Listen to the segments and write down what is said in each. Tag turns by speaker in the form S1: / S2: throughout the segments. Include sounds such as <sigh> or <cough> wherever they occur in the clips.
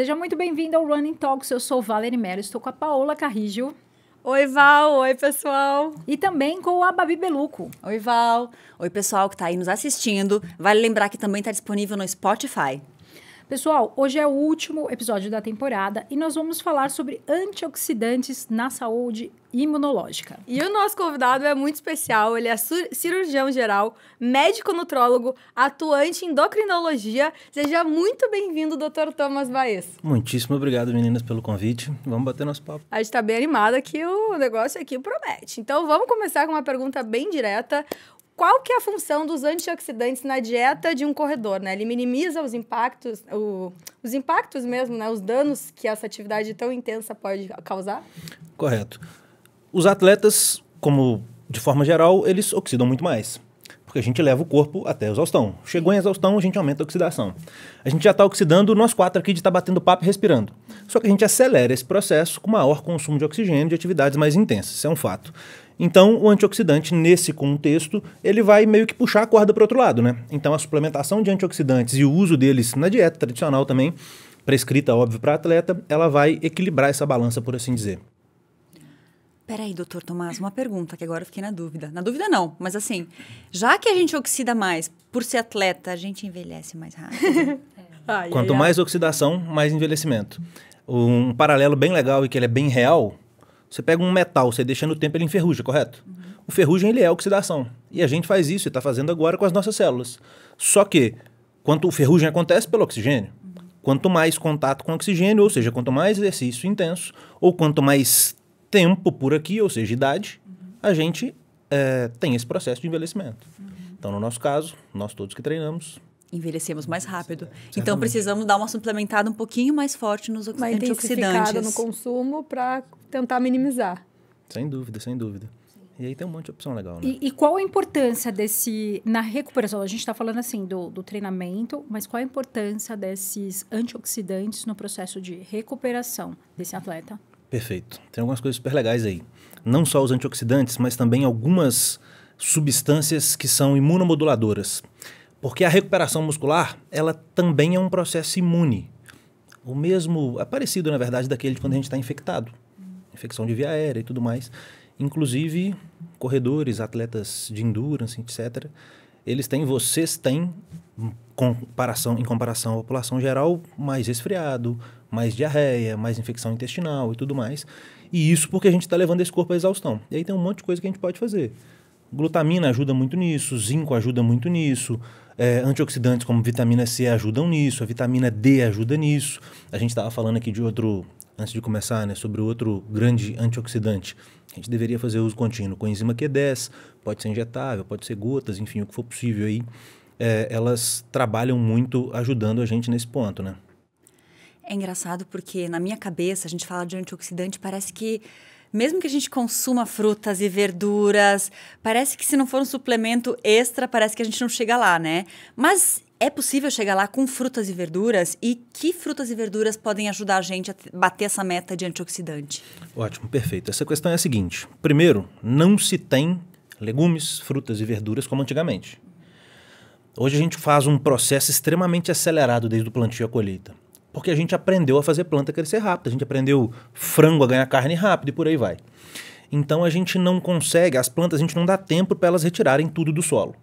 S1: Seja muito bem-vindo ao Running Talks. Eu sou Valerie Melo, estou com a Paola Carrijo. Oi, Val. Oi,
S2: pessoal. E também com a Babi Beluco. Oi, Val. Oi, pessoal que está aí nos assistindo. Vale lembrar que também está disponível no Spotify. Pessoal, hoje é o último episódio
S1: da temporada e nós vamos falar sobre antioxidantes na saúde imunológica.
S3: E o nosso convidado é muito especial, ele é cirurgião geral, médico nutrólogo, atuante em endocrinologia. Seja muito bem-vindo, Dr. Thomas Baez.
S4: Muitíssimo obrigado, meninas, pelo convite. Vamos bater nosso papo.
S3: A gente tá bem animada que o negócio aqui promete. Então, vamos começar com uma pergunta bem direta qual que é a função dos antioxidantes na dieta de um corredor, né? Ele minimiza os impactos, o, os impactos mesmo, né? Os danos que essa atividade tão intensa pode causar?
S4: Correto. Os atletas, como de forma geral, eles oxidam muito mais. Porque a gente leva o corpo até a exaustão. Chegou em exaustão, a gente aumenta a oxidação. A gente já está oxidando, nós quatro aqui de estar tá batendo papo e respirando. Só que a gente acelera esse processo com maior consumo de oxigênio de atividades mais intensas. Isso é um fato. Então, o antioxidante, nesse contexto, ele vai meio que puxar a corda para o outro lado, né? Então, a suplementação de antioxidantes e o uso deles na dieta tradicional também, prescrita, óbvio, para atleta, ela vai equilibrar essa balança, por assim dizer.
S2: Peraí, doutor Tomás, uma pergunta que agora eu fiquei na dúvida. Na dúvida não, mas assim, já que a gente oxida mais por ser atleta, a gente envelhece mais rápido. <laughs> É. Quanto mais
S4: oxidação, mais envelhecimento. Um paralelo bem legal e que ele é bem real você pega um metal, você deixa no tempo, ele enferruja, correto? Uhum. O ferrugem, ele é oxidação. E a gente faz isso e está fazendo agora com as nossas células. Só que, quanto o ferrugem acontece pelo oxigênio, uhum. quanto mais contato com oxigênio, ou seja, quanto mais exercício intenso, ou quanto mais tempo por aqui, ou seja, idade, uhum. a gente é, tem esse processo de envelhecimento. Uhum. Então, no nosso caso, nós todos que treinamos,
S2: envelhecemos mais rápido. É. Então, Certamente. Então precisamos dar uma suplementada um pouquinho mais forte nos antioxidantes. Mais no
S3: consumo para tentar minimizar.
S4: Sem dúvida, sem dúvida. E aí tem um monte de opção legal, né? E,
S1: e qual a importância desse... Na recuperação, a gente está falando assim do, do treinamento, mas qual a importância desses antioxidantes no processo de recuperação desse atleta?
S4: Perfeito. Tem algumas coisas super legais aí. Não só os antioxidantes, mas também algumas substâncias que são imunomoduladoras. Porque a recuperação muscular, ela também é um processo imune. O mesmo, é parecido, na verdade, daquele de quando a gente está infectado. Infecção de via aérea e tudo mais. Inclusive, corredores, atletas de endurance, etc., eles têm, vocês têm, hum, comparação, em comparação à população geral, mais resfriado, mais diarreia, mais infecção intestinal e tudo mais. E isso porque a gente está levando esse corpo à exaustão. E aí tem um monte de coisa que a gente pode fazer. Glutamina ajuda muito nisso, zinco ajuda muito nisso, é, antioxidantes como vitamina C ajudam nisso, a vitamina D ajuda nisso. A gente estava falando aqui de outro, antes de começar, né, sobre outro grande antioxidante. A gente deveria fazer uso contínuo com enzima Q10, pode ser injetável, pode ser gotas, enfim, o que for possível aí. É, elas trabalham muito ajudando a gente nesse ponto, né?
S2: É engraçado porque na minha cabeça a gente fala de antioxidante, parece que mesmo que a gente consuma frutas e verduras, parece que se não for um suplemento extra, parece que a gente não chega lá, né? Mas é possível chegar lá com frutas e verduras? E que frutas e verduras podem ajudar a gente a bater essa meta de antioxidante?
S4: Ótimo, perfeito. Essa questão é a seguinte: primeiro, não se tem legumes, frutas e verduras como antigamente. Hoje a gente faz um processo extremamente acelerado desde o plantio à colheita porque a gente aprendeu a fazer planta crescer rápido, a gente aprendeu frango a ganhar carne rápido e por aí vai. Então a gente não consegue, as plantas a gente não dá tempo para elas retirarem tudo do solo.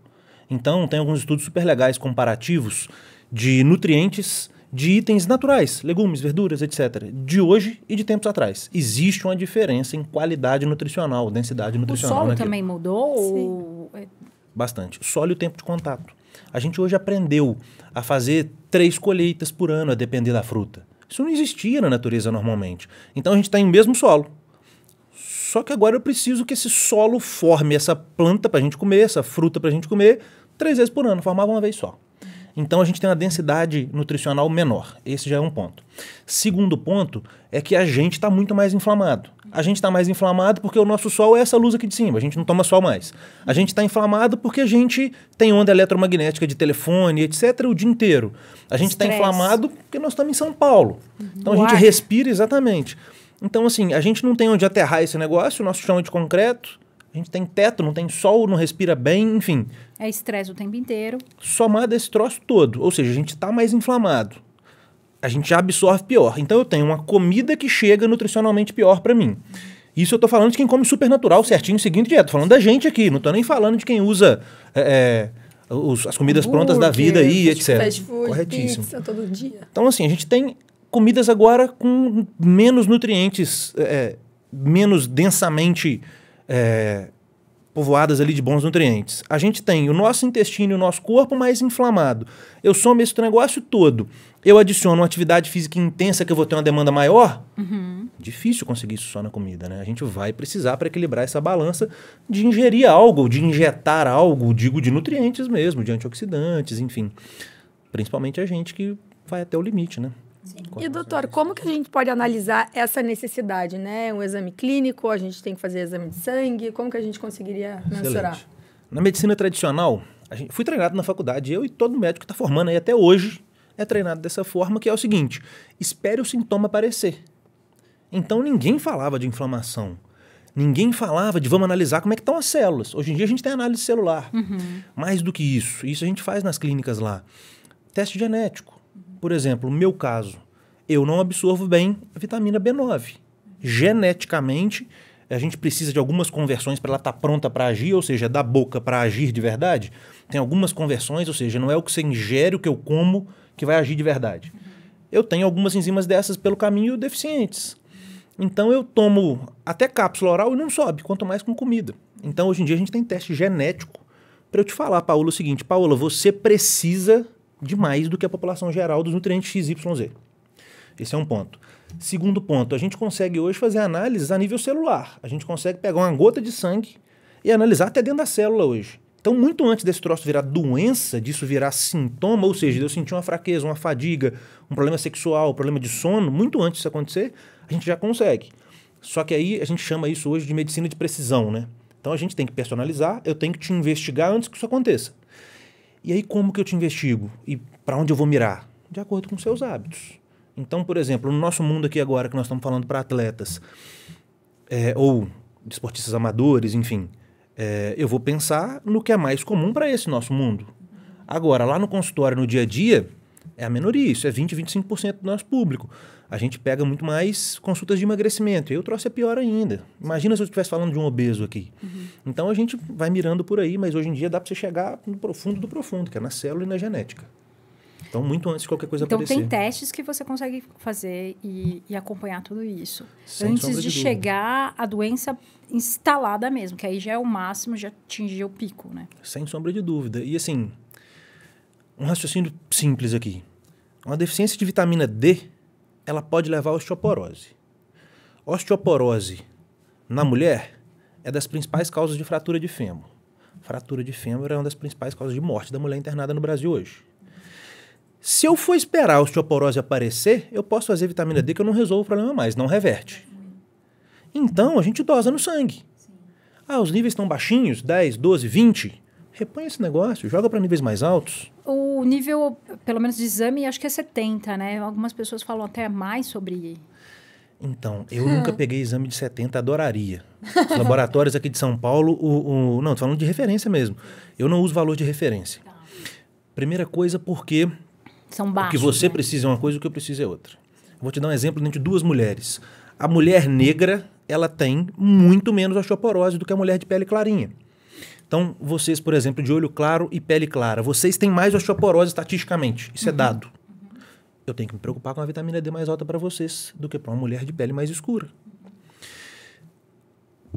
S4: Então tem alguns estudos super legais comparativos de nutrientes de itens naturais, legumes, verduras, etc., de hoje e de tempos atrás. Existe uma diferença em qualidade nutricional, densidade nutricional. O solo naquilo. também
S1: mudou? Ou... É
S4: Bastante. Solo e o tempo de contato. A gente hoje aprendeu a fazer três colheitas por ano, a depender da fruta. Isso não existia na natureza normalmente. Então a gente está em mesmo solo. Só que agora eu preciso que esse solo forme essa planta para a gente comer, essa fruta para a gente comer, três vezes por ano, formava uma vez só. Então a gente tem uma densidade nutricional menor. Esse já é um ponto. Segundo ponto é que a gente está muito mais inflamado. A gente está mais inflamado porque o nosso sol é essa luz aqui de cima, a gente não toma sol mais. A gente está inflamado porque a gente tem onda eletromagnética de telefone, etc., o dia inteiro. A gente tá está inflamado porque nós estamos em São Paulo. Uhum. Então a gente respira exatamente. Então, assim, a gente não tem onde aterrar esse negócio, o nosso chão é de concreto, a gente tem teto, não tem sol, não respira bem, enfim.
S1: É estresse o tempo inteiro.
S4: Somado esse troço todo. Ou seja, a gente está mais inflamado. A gente já absorve pior. Então eu tenho uma comida que chega nutricionalmente pior para mim. Isso eu tô falando de quem come supernatural certinho, seguindo dieta. Tô falando da gente aqui, não tô nem falando de quem usa é, é os, as comidas prontas da vida aí, etc. food, Corretíssimo. Pizza
S3: todo dia.
S4: Então, assim, a gente tem comidas agora com menos nutrientes, é, é menos densamente é, povoadas ali de bons nutrientes. A gente tem o nosso intestino e o nosso corpo mais inflamado. Eu somo esse negócio todo. Eu adiciono uma atividade física intensa que eu vou ter uma demanda maior. Uhum. Difícil conseguir isso só na comida, né? A gente vai precisar para equilibrar essa balança de ingerir algo, de injetar algo, digo de nutrientes mesmo, de antioxidantes, enfim. Principalmente a gente que vai até o limite, né?
S3: E doutor, como que a gente pode analisar essa necessidade, né? Um exame clínico, a gente tem que fazer exame de sangue, como que a gente conseguiria Excelente. mensurar?
S4: Na medicina tradicional, gente, fui treinado na faculdade, eu e todo médico que está formando aí até hoje é treinado dessa forma, que é o seguinte: espere o sintoma aparecer. Então ninguém falava de inflamação. Ninguém falava de vamos analisar como é que estão as células. Hoje em dia a gente tem análise celular. Uhum. Mais do que isso. Isso a gente faz nas clínicas lá. Teste genético. Por exemplo, no meu caso, eu não absorvo bem a vitamina B9. Geneticamente, a gente precisa de algumas conversões para ela estar tá pronta para agir, ou seja, da boca para agir de verdade. Tem algumas conversões, ou seja, não é o que você ingere, o que eu como, que vai agir de verdade. Eu tenho algumas enzimas dessas pelo caminho deficientes. Então eu tomo até cápsula oral e não sobe, quanto mais com comida. Então hoje em dia a gente tem teste genético para eu te falar, Paula, o seguinte: Paula, você precisa demais do que a população geral dos nutrientes XYZ. Esse é um ponto. Segundo ponto, a gente consegue hoje fazer análises a nível celular. A gente consegue pegar uma gota de sangue e analisar até dentro da célula hoje. Então, muito antes desse troço virar doença, disso virar sintoma, ou seja, de eu sentir uma fraqueza, uma fadiga, um problema sexual, um problema de sono, muito antes disso acontecer, a gente já consegue. Só que aí a gente chama isso hoje de medicina de precisão, né? Então a gente tem que personalizar, eu tenho que te investigar antes que isso aconteça. E aí, como que eu te investigo? E para onde eu vou mirar? De acordo com seus hábitos. Então, por exemplo, no nosso mundo aqui agora, que nós estamos falando para atletas, é, ou esportistas amadores, enfim, é, eu vou pensar no que é mais comum para esse nosso mundo. Agora, lá no consultório, no dia a dia, é a minoria, isso é 20, 25% do nosso público a gente pega muito mais consultas de emagrecimento. E o troço é pior ainda. Imagina se eu estivesse falando de um obeso aqui. Uhum. Então a gente vai mirando por aí, mas hoje em dia dá para você chegar no profundo do profundo, que é na célula e na genética. Então, muito antes de qualquer coisa então, aparecer. Então, tem
S1: testes que você consegue fazer e, e acompanhar tudo isso. Sem antes de, de chegar à doença instalada mesmo, que aí já é o máximo, já atingiu o pico, né?
S4: Sem sombra de dúvida. E assim, um raciocínio simples aqui. Uma deficiência de vitamina D ela pode levar a osteoporose. Osteoporose na mulher é das principais causas de fratura de fêmur. Fratura de fêmur é uma das principais causas de morte da mulher internada no Brasil hoje. Se eu for esperar a osteoporose aparecer, eu posso fazer vitamina D que eu não resolvo o problema mais, não reverte. Então a gente dosa no sangue. Ah, os níveis estão baixinhos, 10, 12, 20 repõe esse negócio, joga para níveis mais altos.
S1: O nível, pelo menos de exame, acho que é 70, né? Algumas pessoas falam até mais sobre.
S4: Então, eu <laughs> nunca peguei exame de 70, adoraria. Os laboratórios aqui de São Paulo, o, o, não, tô falando de referência mesmo. Eu não uso valor de referência. Tá. Primeira coisa, porque São baixos, o que você né? precisa é uma coisa, o que eu preciso é outra. vou te dar um exemplo de duas mulheres. A mulher negra, ela tem muito menos osteoporose do que a mulher de pele clarinha. Então, vocês, por exemplo, de olho claro e pele clara, vocês têm mais osteoporose estatisticamente. Isso é uhum. é dado. Eu tenho que me preocupar com a vitamina D mais alta para vocês do que para uma mulher de pele mais escura.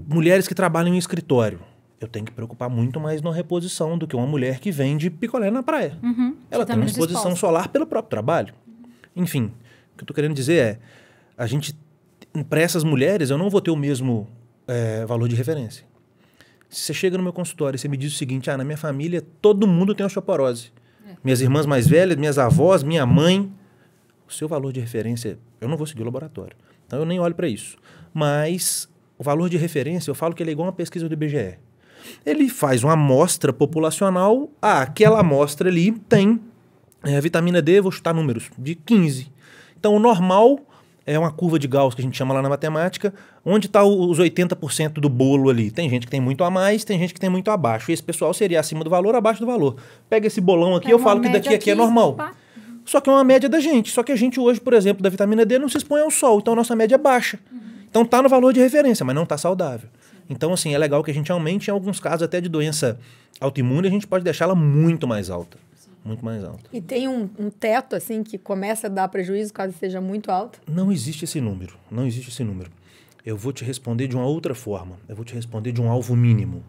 S4: Mulheres que trabalham em escritório eu tenho que preocupar muito mais na reposição do que uma mulher que vende picolé na praia.
S3: Uhum, Ela tem uma exposição disposta.
S4: solar pelo próprio trabalho. Enfim, o que eu estou querendo dizer é, a gente, para essas mulheres, eu não vou ter o mesmo é, valor de referência. Se você chega no meu consultório e você me diz o seguinte: ah, na minha família todo mundo tem osteoporose. É. Minhas irmãs mais velhas, minhas avós, minha mãe. O seu valor de referência, eu não vou seguir o laboratório. Então eu nem olho para isso. Mas o valor de referência, eu falo que ele é igual uma pesquisa do IBGE. Ele faz uma amostra populacional, ah, aquela amostra ali tem é, vitamina D, vou chutar números, de 15. Então o normal é uma curva de Gauss que a gente chama lá na matemática, onde está os 80% do bolo ali. Tem gente que tem muito a mais, tem gente que tem muito abaixo. E esse pessoal seria acima do valor, abaixo do valor. Pega esse bolão aqui, é eu falo que daqui aqui é normal. Só que é uma média da gente. Só que a gente hoje, por exemplo, da vitamina D não se expõe ao sol, então a nossa média é baixa. Uhum. Então está no valor de referência, mas não está saudável. Então, assim, é legal que a gente aumente, em alguns casos até de doença autoimune, a gente pode deixá-la muito mais alta muito mais alto.
S3: E tem um, um teto, assim, que começa a dar prejuízo caso seja muito alto?
S4: Não existe esse número. Não existe esse número. Eu vou te responder de uma outra forma. Eu vou te responder de um alvo mínimo.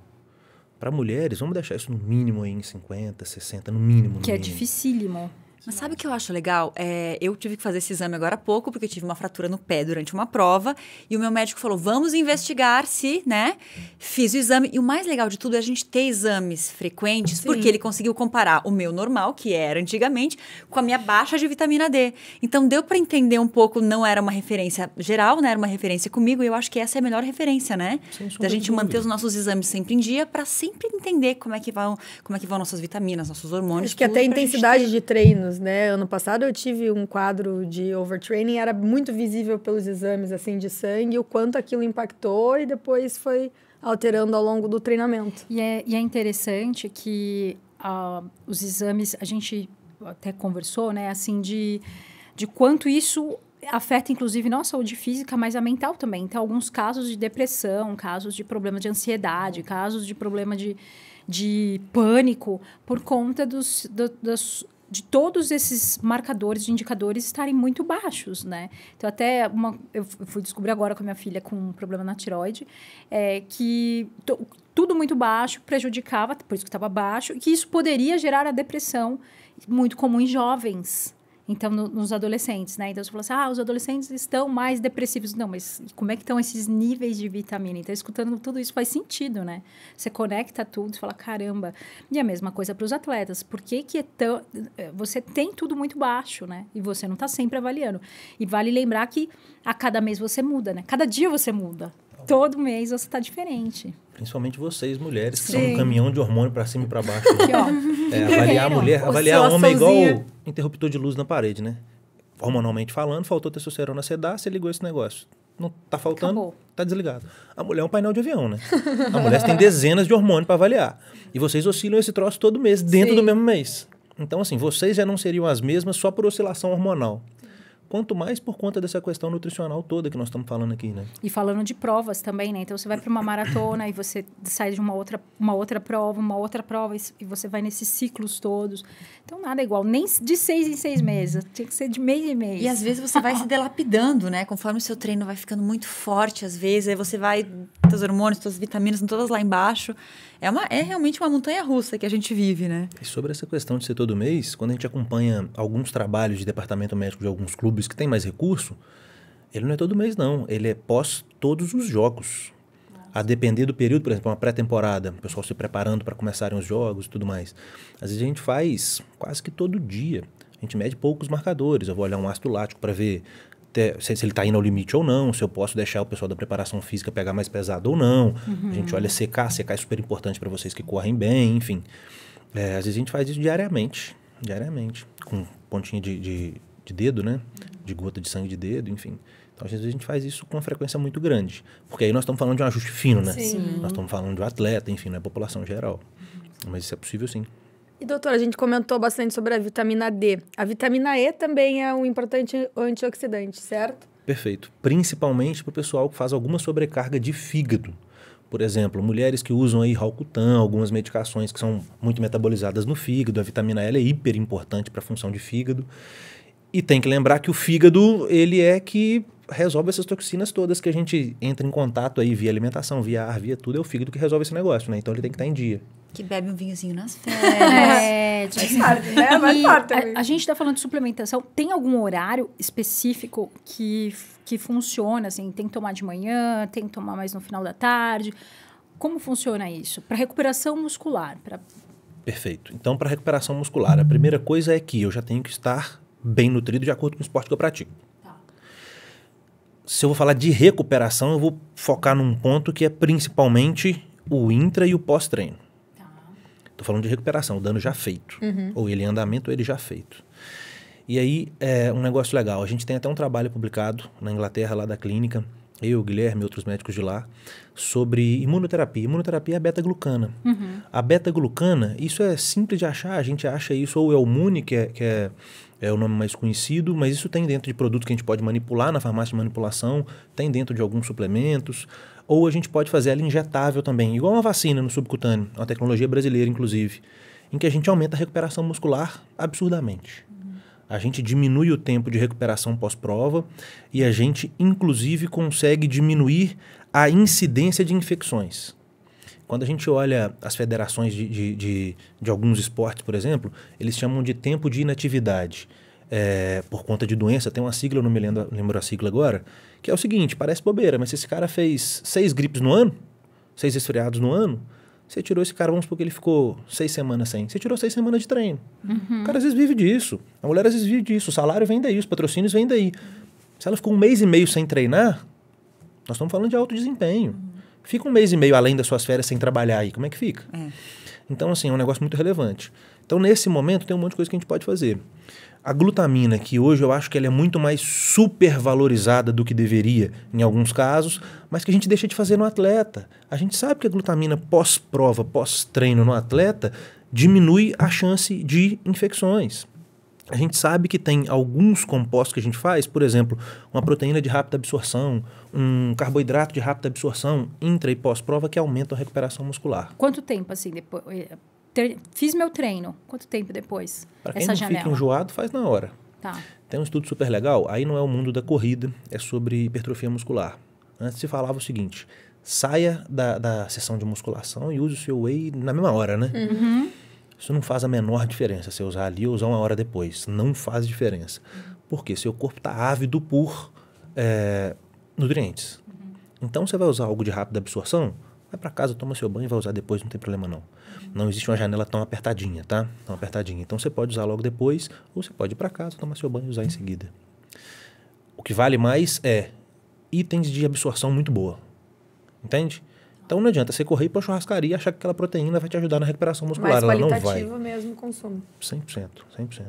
S4: Para mulheres, vamos deixar isso no mínimo aí em 50, 60, no mínimo. No que é mínimo. é
S2: dificílimo. Mas sabe o que eu acho legal? É, eu tive que fazer esse exame agora há pouco, porque eu tive uma fratura no pé durante uma prova. E o meu médico falou: vamos investigar se, né? Fiz o exame. E o mais legal de tudo é a gente ter exames frequentes, Sim. porque ele conseguiu comparar o meu normal, que era antigamente, com a minha baixa de vitamina D. Então deu para entender um pouco, não era uma referência geral, né? Era uma referência comigo. E eu acho que essa é a melhor referência, né? Da gente dúvida. manter os nossos exames sempre em dia, para sempre entender como é que vão, como é que vão nossas vitaminas, nossos hormônios. Acho que até a intensidade
S3: de treino anos, né? Ano passado eu tive um quadro de overtraining, era muito visível pelos exames assim de sangue, o quanto aquilo impactou e depois foi alterando ao longo do treinamento. E é, e é interessante que uh, os exames, a
S1: gente até conversou, né? Assim, de, de quanto isso afeta inclusive não a saúde física, mas a mental também. Então, alguns casos de depressão, casos de problema de ansiedade, casos de problema de, de pânico por conta dos, do, das de todos esses marcadores, de indicadores estarem muito baixos, né? Então, até uma, eu fui descobrir agora com a minha filha com um problema na tiroide, é, que to, tudo muito baixo prejudicava, por isso que estava baixo, e que isso poderia gerar a depressão, muito comum em jovens, então, no, nos adolescentes, né? Então, você falou assim, ah, os adolescentes estão mais depressivos. Não, mas como é que estão esses níveis de vitamina? Então, escutando tudo isso faz sentido, né? Você conecta tudo e fala, caramba. E a mesma coisa para os atletas. Por que que é tão... Eh, você tem tudo muito baixo, né? E você não está sempre avaliando. E vale lembrar que a cada mês você muda, né? Cada dia você muda. Todo mês você está diferente.
S4: Principalmente vocês, mulheres, que Sim. são um caminhão de hormônio para cima e para baixo. Né? Aqui, é, avaliar a mulher, o avaliar homem é igual interruptor de luz na parede, né? Hormonalmente falando, faltou testosterona, sedar, você ligou esse negócio. Não tá faltando, Acabou. tá desligado. A mulher é um painel de avião, né? A mulher tem dezenas de hormônio para avaliar. E vocês oscilam esse troço todo mês, dentro Sim. do mesmo mês. Então, assim, vocês já não seriam as mesmas só por oscilação hormonal quanto mais por conta dessa questão nutricional toda que nós estamos falando aqui, né?
S1: E falando de provas também, né? Então você vai para uma maratona e você sai de uma outra, uma outra prova, uma outra prova e você vai nesses ciclos todos. Então nada é igual, nem
S2: de seis em seis meses, tinha que ser de mês em mês. E às vezes você vai se delapidando, né? Conforme o seu treino vai ficando muito forte, às vezes aí você vai, seus hormônios, suas vitaminas, estão todas lá embaixo é, uma, é realmente uma montanha russa que a gente vive, né?
S4: E sobre essa questão de ser todo mês, quando a gente acompanha alguns trabalhos de departamento médico de alguns clubes que têm mais recurso, ele não é todo mês, não. Ele é pós todos os jogos. A depender do período, por exemplo, uma pré-temporada, o pessoal se preparando para começarem os jogos e tudo mais. Às vezes a gente faz quase que todo dia. A gente mede poucos marcadores. Eu vou olhar um ácido lático para ver até se, se ele está indo ao limite ou não, se eu posso deixar o pessoal da preparação física pegar mais pesado ou não. Uhum. A gente uhum. olha secar, secar é super importante para vocês que correm bem, enfim. É, às vezes a gente faz isso diariamente, diariamente, com pontinha de, de, de dedo, né? De gota de sangue de dedo, enfim. Então, às vezes a gente faz isso com uma frequência muito grande. Porque aí nós estamos falando de um ajuste fino, né? Sim. Nós estamos falando de um atleta, enfim, não é população geral. Mas isso é possível sim.
S3: E doutora, a gente comentou bastante sobre a vitamina D. A vitamina E também é um importante antioxidante, certo?
S4: Perfeito. Principalmente para o pessoal que faz alguma sobrecarga de fígado. Por exemplo, mulheres que usam aí Roacutan, algumas medicações que são muito metabolizadas no fígado, a vitamina L é hiper importante para a função de fígado. E tem que lembrar que o fígado, ele é que resolve essas toxinas todas que a gente entra em contato aí via alimentação, via ar, via tudo, é o fígado que resolve esse negócio, né? Então ele tem que estar tá em dia.
S2: Que bebe um vinhozinho nas <laughs> férias. é, tipo... É, tarde, né? Vai é, tarde a, a
S1: gente está falando de suplementação. Tem algum horário específico que, que funciona, assim? Tem que tomar de manhã, tem que tomar mais no final da tarde? Como funciona isso? Para recuperação muscular,
S4: Perfeito. Então, para recuperação muscular, a primeira coisa é que eu já tenho que estar bem nutrido de acordo com o esporte que eu pratico se eu vou falar de recuperação, eu vou focar num ponto que é principalmente o intra e o pós-treino. Tá. Tô falando de recuperação, o dano já feito. Uhum. Ou ele em andamento, ou ele já feito. E aí, é um negócio legal. A gente tem até um trabalho publicado na Inglaterra, lá da clínica, eu, Guilherme e outros médicos de lá, sobre imunoterapia. Imunoterapia é a beta-glucana. Uhum. A beta-glucana, isso é simples de achar, a gente acha isso, ou é o MUNI, que é, que é é o nome mais conhecido, mas isso tem dentro de produto que a gente pode manipular na farmácia de manipulação, tem dentro de alguns suplementos, ou a gente pode fazer ela injetável também, igual uma vacina no subcutâneo, uma tecnologia brasileira, inclusive, em que a gente aumenta a recuperação muscular absurdamente. A gente diminui o tempo de recuperação pós-prova e a gente, inclusive, consegue diminuir a incidência de infecções. Quando a gente olha as federações de, de, de, de alguns esportes, por exemplo, eles chamam de tempo de inatividade. É, por conta de doença, tem uma sigla, eu não me lembro, lembro a sigla agora, que é o seguinte: parece bobeira, mas se esse cara fez seis gripes no ano, seis esfriados no ano, você tirou esse cara, vamos supor que ele ficou seis semanas sem. Você tirou seis semanas de treino. Uhum. O cara às vezes vive disso. A mulher às vezes vive disso. O salário vem daí, os patrocínios vêm daí. Se ela ficou um mês e meio sem treinar, nós estamos falando de alto desempenho. Fica um mês e meio além das suas férias sem trabalhar aí, como é que fica? É. Então, assim, é um negócio muito relevante. Então, nesse momento, tem um monte de coisa que a gente pode fazer. A glutamina, que hoje eu acho que ela é muito mais supervalorizada do que deveria em alguns casos, mas que a gente deixa de fazer no atleta. A gente sabe que a glutamina pós-prova, pós-treino no atleta, diminui a chance de infecções. A gente sabe que tem alguns compostos que a gente faz, por exemplo, uma proteína de rápida absorção, um carboidrato de rápida absorção, intra e pós-prova, que aumentam a recuperação muscular.
S1: Quanto tempo, assim, depois? Eh, fiz meu treino, quanto tempo depois?
S4: Para quem essa não janela? fica enjoado, faz na hora. Tá. Tem um estudo super legal, aí não é o mundo da corrida, é sobre hipertrofia muscular. Antes se falava o seguinte, saia da, da sessão de musculação e use o seu whey na mesma hora, né? Uhum. Isso não faz a menor diferença se eu usar ali ou usar uma hora depois. Não faz diferença. Porque seu corpo está ávido por é, nutrientes. Então você vai usar algo de rápida absorção, vai para casa, toma seu banho e vai usar depois, não tem problema não. Não existe uma janela tão apertadinha, tá? Tão apertadinha. Então você pode usar logo depois ou você pode ir para casa, tomar seu banho e usar em seguida. O que vale mais é itens de absorção muito boa. Entende? Então não adianta você correr para churrascaria e achar que aquela proteína vai te ajudar na recuperação muscular. Mais ela não vai.
S3: mesmo o consumo.
S4: 100%, 100%.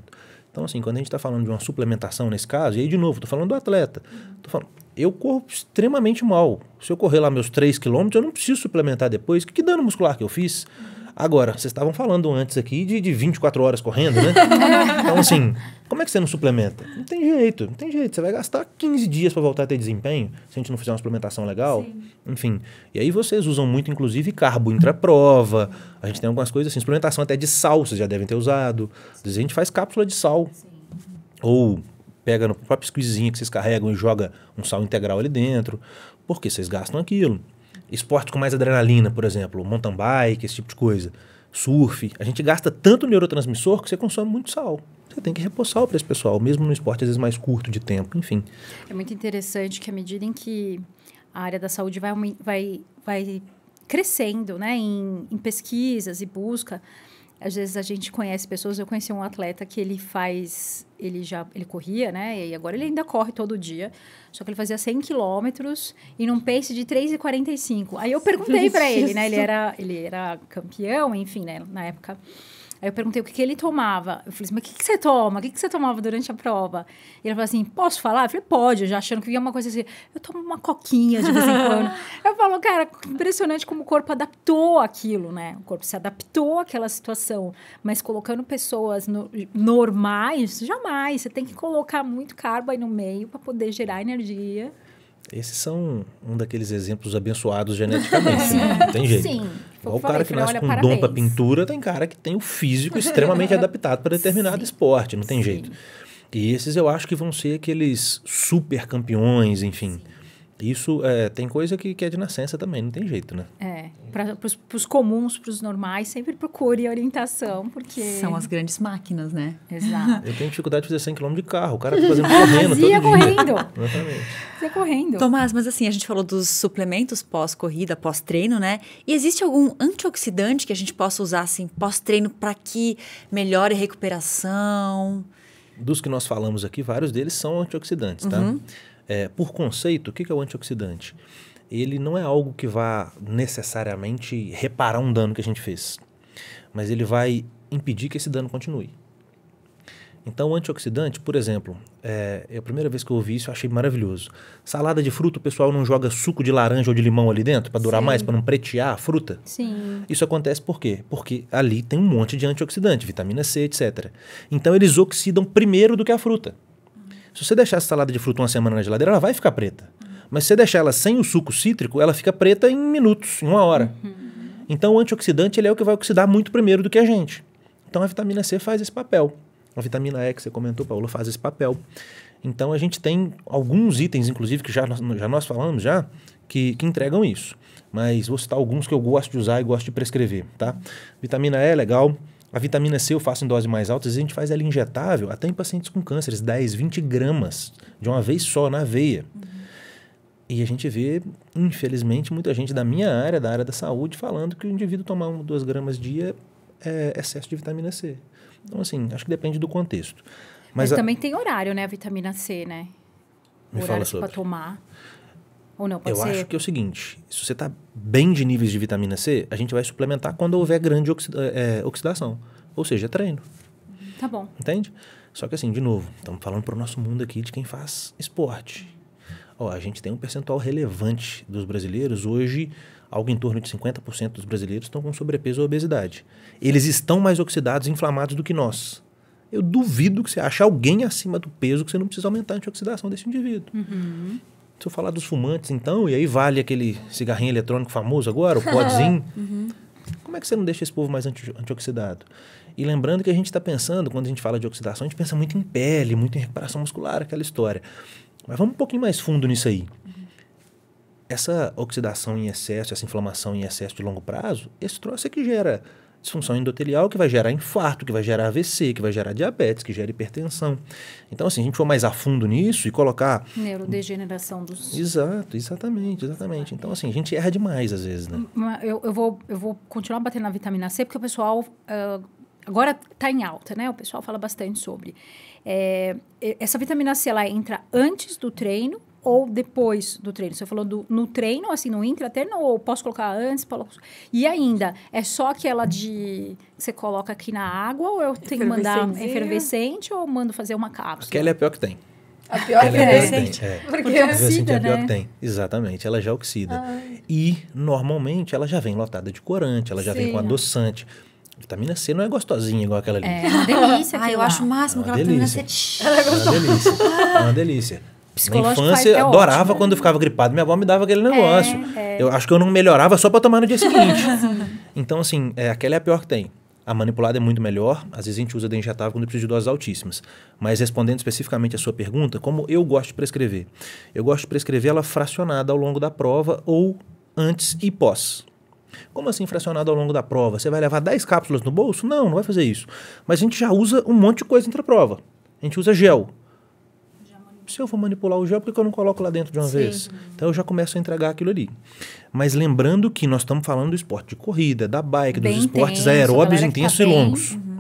S4: Então, assim, quando a gente está falando de uma suplementação nesse caso, e aí de novo, estou falando do atleta. tô falando, eu corro extremamente mal. Se eu correr lá meus 3 quilômetros, eu não preciso suplementar depois. Que, que dano muscular que eu fiz? Uhum. Agora, vocês estavam falando antes aqui de, de 24 horas correndo, né? <laughs> então, assim, como é que você não suplementa? Não tem jeito, não tem jeito. Você vai gastar 15 dias para voltar a ter desempenho se a gente não fizer uma suplementação legal. Sim. Enfim. E aí vocês usam muito, inclusive, carbo intraprova. A gente tem algumas coisas assim, suplementação até de sal, vocês já devem ter usado. Às vezes a gente faz cápsula de sal. Sim. Ou pega no próprio squeezezinho que vocês carregam e joga um sal integral ali dentro. Porque vocês gastam aquilo esportes com mais adrenalina, por exemplo, mountain bike, esse tipo de coisa, surf, a gente gasta tanto neurotransmissor que você consome muito sal. Você tem que repor sal para esse pessoal, mesmo no esporte às vezes mais curto de tempo, enfim.
S1: É muito interessante que à medida em que a área da saúde vai, vai, vai crescendo né, em, em pesquisas e busca, às vezes a gente conhece pessoas. Eu conheci um atleta que ele faz, ele já, ele corria, né? E agora ele ainda corre todo dia. Só que ele fazia 100 quilômetros e num pace de 3,45. Aí eu perguntei para ele, né? Ele era, ele era campeão, enfim, né? Na época. Aí eu perguntei o que, que ele tomava. Eu falei assim, mas o que, que você toma? O que, que você tomava durante a prova? E ele falou assim, posso falar? Eu falei, pode. Eu já achando que ia é uma coisa assim, eu tomo uma coquinha de vez em <laughs> quando. eu falo, cara, impressionante como o corpo adaptou aquilo, né? O corpo se adaptou àquela situação. Mas colocando pessoas no, normais, jamais. Você tem que colocar muito carbo aí no meio para poder gerar energia.
S4: Esses são um daqueles exemplos abençoados geneticamente, né? Não <laughs> tem jeito. Sim. Igual o cara que nasce com dom para pintura, tem cara que tem o físico extremamente <laughs> adaptado para determinado Sim. esporte, não tem Sim. jeito. E esses eu acho que vão ser aqueles super campeões, enfim. Sim isso é, tem coisa que, que é de nascença também, não tem jeito, né?
S1: É. Para os comuns, para os normais, sempre procure orientação, porque. São as
S2: grandes máquinas, né? Exato.
S4: Eu tenho dificuldade de fazer 100 km de carro, o cara tá <laughs> fazendo correndo. Fazia correndo. <laughs>
S2: Fazia correndo. Tomás, mas assim, a gente falou dos suplementos pós-corrida, pós-treino, né? E existe algum antioxidante que a gente possa usar, assim, pós-treino para que melhore a recuperação?
S4: Dos que nós falamos aqui, vários deles são antioxidantes, tá? Uhum. É, por conceito, o que é o antioxidante? Ele não é algo que vá necessariamente reparar um dano que a gente fez, mas ele vai impedir que esse dano continue. Então, o antioxidante, por exemplo, é, é a primeira vez que eu ouvi isso, eu achei maravilhoso. Salada de fruta, o pessoal não joga suco de laranja ou de limão ali dentro para durar Sim. mais, para não pretear a fruta? Sim. Isso acontece por quê? Porque ali tem um monte de antioxidante, vitamina C, etc. Então, eles oxidam primeiro do que a fruta. Se você deixar essa salada de fruta uma semana na geladeira, ela vai ficar preta. Mas se você deixar ela sem o suco cítrico, ela fica preta em minutos, em uma hora. Então, o antioxidante ele é o que vai oxidar muito primeiro do que a gente. Então, a vitamina C faz esse papel. A vitamina E, que você comentou, Paulo, faz esse papel. Então, a gente tem alguns itens, inclusive, que já, já nós falamos já, que, que entregam isso. Mas vou citar alguns que eu gosto de usar e gosto de prescrever, tá? Vitamina E é legal, a vitamina C eu faço em dose mais altas e a gente faz ela injetável, até em pacientes com cânceres, 10, 20 gramas de uma vez só na veia. Uhum. E a gente vê, infelizmente, muita gente da minha área, da área da saúde, falando que o indivíduo tomar 1, 2 gramas dia é excesso de vitamina C. Então, assim, acho que depende do contexto. Mas, Mas a... também
S1: tem horário, né, a vitamina C, né? Me horário fala sobre. tomar. Ou não pode Eu ser? acho que
S4: é o seguinte: se você está bem de níveis de vitamina C, a gente vai suplementar quando houver grande oxida é, é, oxidação. Ou seja, é treino. Tá bom. Entende? Só que assim, de novo, estamos falando para o nosso mundo aqui de quem faz esporte. Ó, a gente tem um percentual relevante dos brasileiros. Hoje, algo em torno de 50% dos brasileiros estão com sobrepeso ou obesidade. Eles estão mais oxidados e inflamados do que nós. Eu duvido que você ache alguém acima do peso que você não precisa aumentar a antioxidação desse indivíduo. Uhum. Se eu falar dos fumantes, então, e aí vale aquele cigarrinho eletrônico famoso agora, o <laughs> podzinho. uhum. Como é que você não deixa esse povo mais anti antioxidado? E lembrando que a gente está pensando, quando a gente fala de oxidação, a gente pensa muito em pele, muito em recuperação muscular, aquela história. Mas vamos um pouquinho mais fundo nisso aí. Essa oxidação em excesso, essa inflamação em excesso de longo prazo, esse troço é que gera disfunção endotelial que vai gerar infarto, que vai gerar AVC, que vai gerar diabetes, que gera hipertensão. Então, assim, a gente for mais a fundo nisso e colocar...
S1: Neurodegeneração dos...
S4: Exato, exatamente, exatamente. Então, assim, a gente erra demais às vezes, né? Hum,
S1: hum, eu, eu, vou, eu vou continuar batendo na vitamina C, porque o pessoal... Uh, agora está em alta, né? O pessoal fala bastante sobre. É, essa vitamina C, ela entra antes do treino ou depois do treino? Você falou do, no treino, assim, no intraterno, ou posso colocar antes? Posso... E ainda, é só aquela de. Você coloca aqui na água, ou eu tenho que mandar efervescente, ou mando fazer uma cápsula?
S4: Aquela é a pior que tem. A pior ela é que é, é, tem, é. Porque, é Porque oxida, é a pior né? que tem. Exatamente, ela já oxida. Ai. E, normalmente, ela já vem lotada de corante, ela já Sim. vem com adoçante. Vitamina C não é gostosinha igual aquela ali. É
S2: uma delícia. ah, eu acho o máximo é que ela vitamina né? C. Ela é gostosa. É uma delícia. é
S4: uma delícia psicológico. Na infância, adorava ótimo, quando eu ficava gripado, minha avó me dava aquele negócio. É, é. Eu acho que eu não melhorava só para tomar no dia <laughs> seguinte. então, assim, é, aquela é a pior que tem. A manipulada é muito melhor, às vezes a gente usa de injetável quando precisa de doses altíssimas. Mas respondendo especificamente a sua pergunta, como eu gosto de prescrever? Eu gosto de prescrever ela fracionada ao longo da prova ou antes e pós. Como assim fracionada ao longo da prova? Você vai levar 10 cápsulas no bolso? Não, não vai fazer isso. Mas a gente já usa um monte de coisa entre a prova. A gente usa gel, se eu for manipular o gel, por que eu não coloco lá dentro de uma Sim. vez? Então eu já começo a entregar aquilo ali. Mas lembrando que nós estamos falando do esporte de corrida, da bike, bem dos esportes intenso, aeróbios intensos tá e longos. Uhum.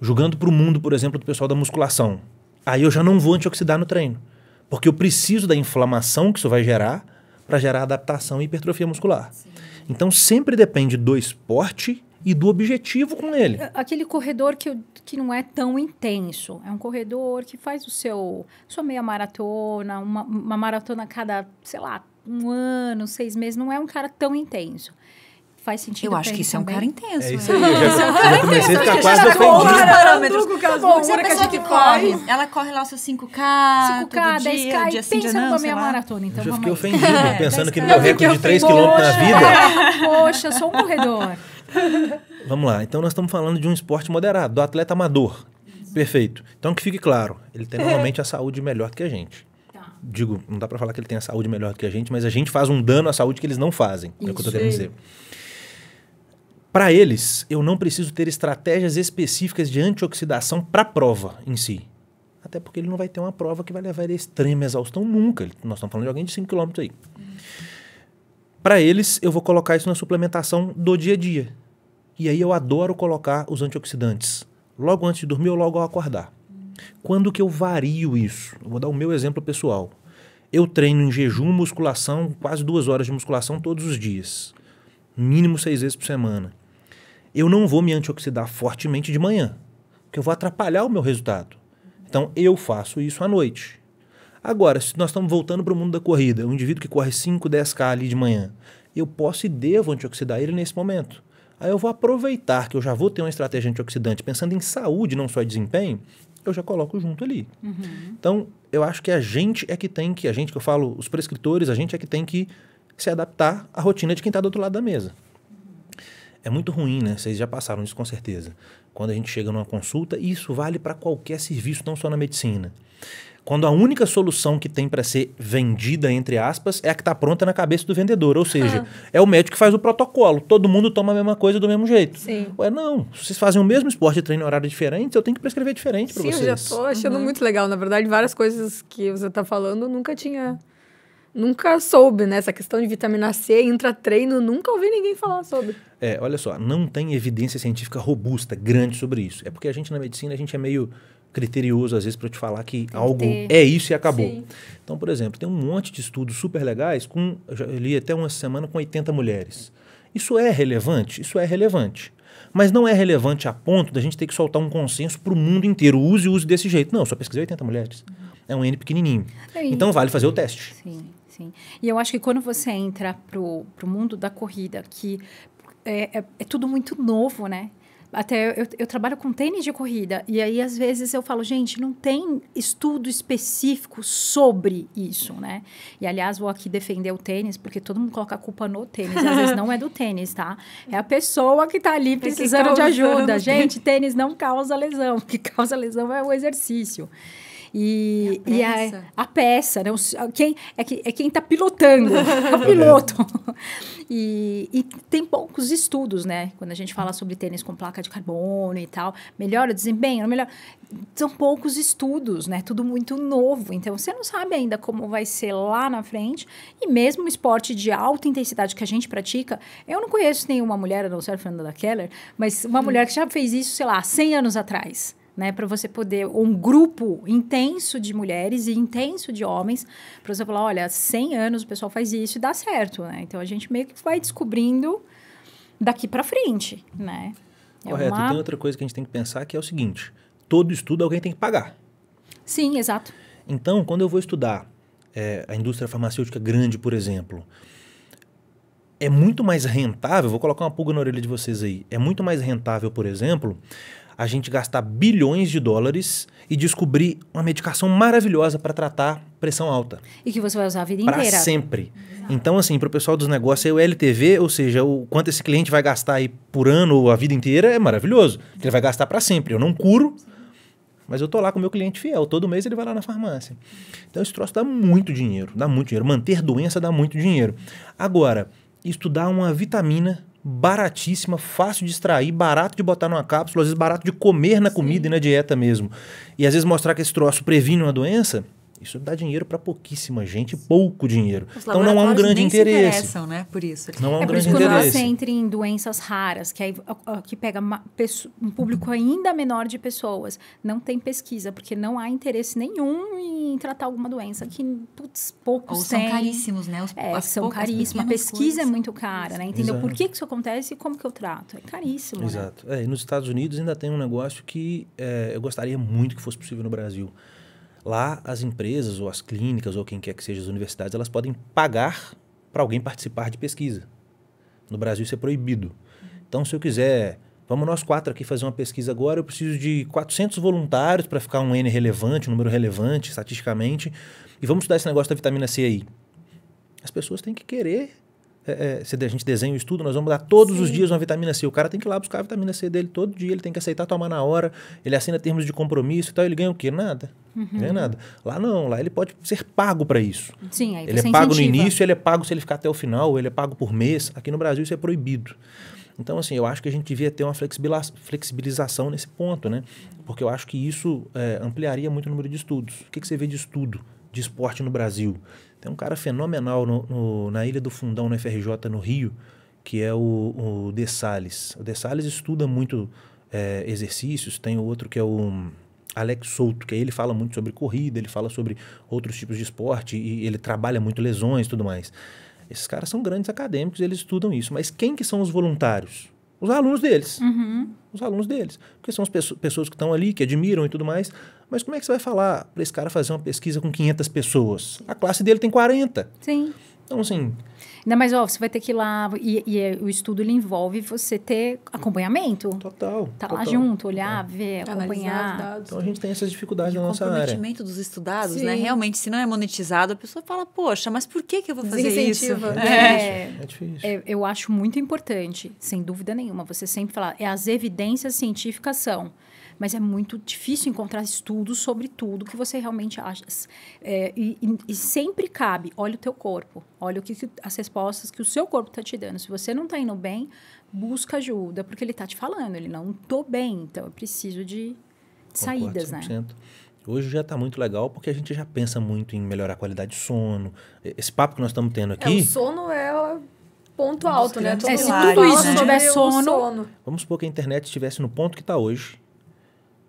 S4: Jogando para o mundo, por exemplo, do pessoal da musculação. Aí eu já não vou antioxidar no treino. Porque eu preciso da inflamação que isso vai gerar para gerar adaptação e hipertrofia muscular. Sim. Então sempre depende do esporte e do objetivo com ele.
S1: Aquele corredor que, que não é tão intenso. É um corredor que faz o seu sua meia maratona, uma, uma maratona cada, sei lá, um ano, seis meses. Não é um cara tão intenso faz sentido. Eu acho que isso é um cara intenso.
S2: É isso é. aí. Eu já, é já comecei a ficar quase parâmetros. Com aquelas Bom, que a gente corre, ela corre lá os seus 5K, 5K 10K, dia, e pensa assim, numa não, meia maratona. Então, eu já fiquei ofendido, é,
S4: pensando que meu recorde de 3km na vida...
S2: Poxa, sou um
S1: corredor.
S4: <laughs> Vamos lá. Então nós estamos falando de um esporte moderado, do atleta amador. Isso. Perfeito. Então que fique claro, ele tem <laughs> normalmente a saúde melhor que a gente. Tá. Digo, não dá para falar que ele tem a saúde melhor do que a gente, mas a gente faz um dano à saúde que eles não fazem. Isso. É o que eu tô querendo dizer. Para eles, eu não preciso ter estratégias específicas de antioxidação para a prova em si. Até porque ele não vai ter uma prova que vai levar ele a extrema exaustão nunca. Nós estamos falando de alguém de 5 km aí. Uhum. Para eles, eu vou colocar isso na suplementação do dia a dia. E aí eu adoro colocar os antioxidantes logo antes de dormir ou logo ao acordar. Quando que eu vario isso? Eu vou dar o meu exemplo pessoal. Eu treino em jejum musculação, quase duas horas de musculação todos os dias. Mínimo seis vezes por semana. Eu não vou me antioxidar fortemente de manhã, porque eu vou atrapalhar o meu resultado. Então eu faço isso à noite. Agora, se nós estamos voltando para o mundo da corrida, um indivíduo que corre 5, 10K ali de manhã, eu posso e devo antioxidar ele nesse momento. Aí eu vou aproveitar que eu já vou ter uma estratégia antioxidante pensando em saúde, não só em desempenho, eu já coloco junto ali. Uhum. Então, eu acho que a gente é que tem que, a gente que eu falo, os prescritores, a gente é que tem que se adaptar à rotina de quem está do outro lado da mesa. É muito ruim, né? Vocês já passaram isso com certeza. Quando a gente chega numa consulta, isso vale para qualquer serviço, não só na medicina quando a única solução que tem para ser vendida, entre aspas, é a que está pronta na cabeça do vendedor. Ou seja, ah. é o médico que faz o protocolo. Todo mundo toma a mesma coisa do mesmo jeito. Sim. Ué, não. Vocês fazem o mesmo esporte e em horário diferente, eu tenho que prescrever diferente para vocês. Sim, eu já estou achando uhum. muito
S3: legal. Na verdade, várias coisas que você está falando nunca tinha nunca soube, né? Essa questão de vitamina C, intratreino, nunca ouvi ninguém falar sobre.
S4: É, olha só, não tem evidência científica robusta, grande sobre isso. É porque a gente na medicina, a gente é meio criterioso, às vezes, para te falar que tem algo que é isso e acabou. Sim. Então, por exemplo, tem um monte de estudos super legais, com, eu li até uma semana com 80 mulheres. Isso é relevante? Isso é relevante. Mas não é relevante a ponto da gente ter que soltar um consenso para o mundo inteiro. Use e use desse jeito. Não, eu só pesquisei 80 mulheres. Uhum. É um N pequenininho. É então vale fazer o teste. Sim,
S1: sim. E eu acho que quando você entra para o mundo da corrida, que é, é, é tudo muito novo, né? Até eu, eu trabalho com tênis de corrida. E aí, às vezes, eu falo, gente, não tem estudo específico sobre isso, né? E, aliás, vou aqui defender o tênis, porque todo mundo coloca a culpa no tênis. Às vezes não é do tênis, tá? É a pessoa que tá ali precisando de ajuda. Gente, tênis não causa lesão. O que causa lesão é o exercício. E, e a peça, e a, a peça né? quem, é, que, é quem está pilotando, <laughs> é o piloto. E, e, tem poucos estudos, né? Quando a gente fala sobre tênis com placa de carbono e tal, melhora o desempenho, melhor. São poucos estudos, né? Tudo muito novo. Então você não sabe ainda como vai ser lá na frente. E mesmo o esporte de alta intensidade que a gente pratica, eu não conheço nenhuma mulher, a não ser a Fernanda Keller, mas uma hum. mulher que já fez isso, sei lá, 100 anos atrás né, para você poder um grupo intenso de mulheres e intenso de homens, para você falar, olha, 100 anos o pessoal faz isso e dá certo, né? Então a gente meio que vai descobrindo daqui para frente, né?
S4: É Correto. Uma... E tem outra coisa que a gente tem que pensar que é o seguinte: todo estudo alguém tem que pagar.
S1: Sim, exato.
S4: Então, quando eu vou estudar é, a indústria farmacêutica grande, por exemplo, é muito mais rentável. Vou colocar uma pulga na orelha de vocês aí. É muito mais rentável, por exemplo, a gente gastar bilhões de dólares e descobrir uma medicação maravilhosa para tratar pressão alta.
S1: E que você vai usar a vida pra inteira. Para
S4: sempre. Exato. Então, assim, para o pessoal dos negócios, é o LTV, ou seja, o quanto esse cliente vai gastar aí por ano ou a vida inteira, é maravilhoso. Ele vai gastar para sempre. Eu não curo, mas eu tô lá com o meu cliente fiel. Todo mês ele vai lá na farmácia. Então, esse troço dá muito dinheiro. Dá muito dinheiro. Manter doença dá muito dinheiro. Agora, estudar uma vitamina baratíssima, fácil de extrair, barato de botar numa cápsula, às vezes barato de comer na comida Sim. e na dieta mesmo. E às vezes mostrar que esse troço previne uma doença, isso dá dinheiro para pouquíssima gente, pouco dinheiro. Os então não há um grande nem interesse. Se interessam, né? Por isso. Não há um é grande por isso que interesse. Você
S1: entra em doenças raras, que aí que pega um público ainda menor de pessoas. Não tem pesquisa, porque não há interesse nenhum em tratar alguma doença que putz, poucos Ou são caríssimos,
S2: né? Os, é, são caríssimos. A pesquisa é coisas.
S1: é muito cara, né? Entendeu Exato. por que, que isso acontece e como que eu trato? É caríssimo. Né? Exato.
S4: Né? É, e nos Estados Unidos ainda tem um negócio que é, eu gostaria muito que fosse possível no Brasil Lá, as empresas ou as clínicas ou quem quer que seja as universidades, elas podem pagar para alguém participar de pesquisa. No Brasil, isso é proibido. Então, se eu quiser, vamos nós quatro aqui fazer uma pesquisa agora, eu preciso de 400 voluntários para ficar um N relevante, um número relevante estatisticamente, e vamos estudar esse negócio da vitamina C aí. As pessoas têm que querer é, se é, a gente desenha o estudo, nós vamos dar todos Sim. os dias uma vitamina C. O cara tem que ir lá buscar a vitamina C dele todo dia, ele tem que aceitar tomar na hora, ele assina termos de compromisso e tal, ele ganha o quê? Nada. Uhum. Ganha nada. Lá não, lá ele pode ser pago para isso.
S1: Sim, aí Ele é pago incentiva. no início,
S4: ele é pago se ele ficar até o final, ele é pago por mês. Aqui no Brasil isso é proibido. Então, assim, eu acho que a gente devia ter uma flexibilização nesse ponto, né? Porque eu acho que isso é, ampliaria muito o número de estudos. O que, que você vê de estudo de esporte no Brasil? Tem um cara fenomenal no, no, na Ilha do Fundão, no FRJ, no Rio, que é o, o De Sales. O De Sales estuda muito é, exercícios, tem outro que é o hum, Alex Souto, que aí ele fala muito sobre corrida, ele fala sobre outros tipos de esporte e ele trabalha muito lesões e tudo mais. Esses caras são grandes acadêmicos, eles estudam isso, mas quem que são os voluntários? Os alunos deles. Uhum. Os alunos deles. Porque são as pessoas que estão ali, que admiram e tudo mais, mas como é que você vai falar para esse cara fazer uma pesquisa com 500 pessoas? A classe dele tem 40.
S1: Sim. Então, assim... Ainda mais, ó, você vai ter que ir lá, e, e é, o estudo ele envolve você ter acompanhamento. Total. Tá total. lá junto, olhar, ver, acompanhar. Dados,
S4: então a gente tem essas dificuldades e na nossa área. O comprometimento
S2: dos estudados, né? Sim. né? Realmente, se não é monetizado, a pessoa fala, poxa, mas por que, que eu vou fazer isso? É, é,
S4: é, difícil. É difícil.
S2: É, eu acho muito importante, sem dúvida
S1: nenhuma, você sempre falar, é as evidências científicas são mas é muito difícil encontrar estudos sobre tudo que você realmente acha. É, e, e, sempre cabe, olha o teu corpo, olha o que, que as respostas que o seu corpo está te dando. Se você não está indo bem, busca ajuda, porque ele está te falando, ele não tô bem, então eu preciso de saídas, né?
S4: Hoje já está muito legal porque a gente já pensa muito em melhorar a qualidade de sono. Esse papo que nós estamos tendo aqui. É, o
S3: sono é ponto alto, né? é, se
S1: tudo isso tiver
S4: sono... sono. Vamos supor que a internet estivesse no ponto que está hoje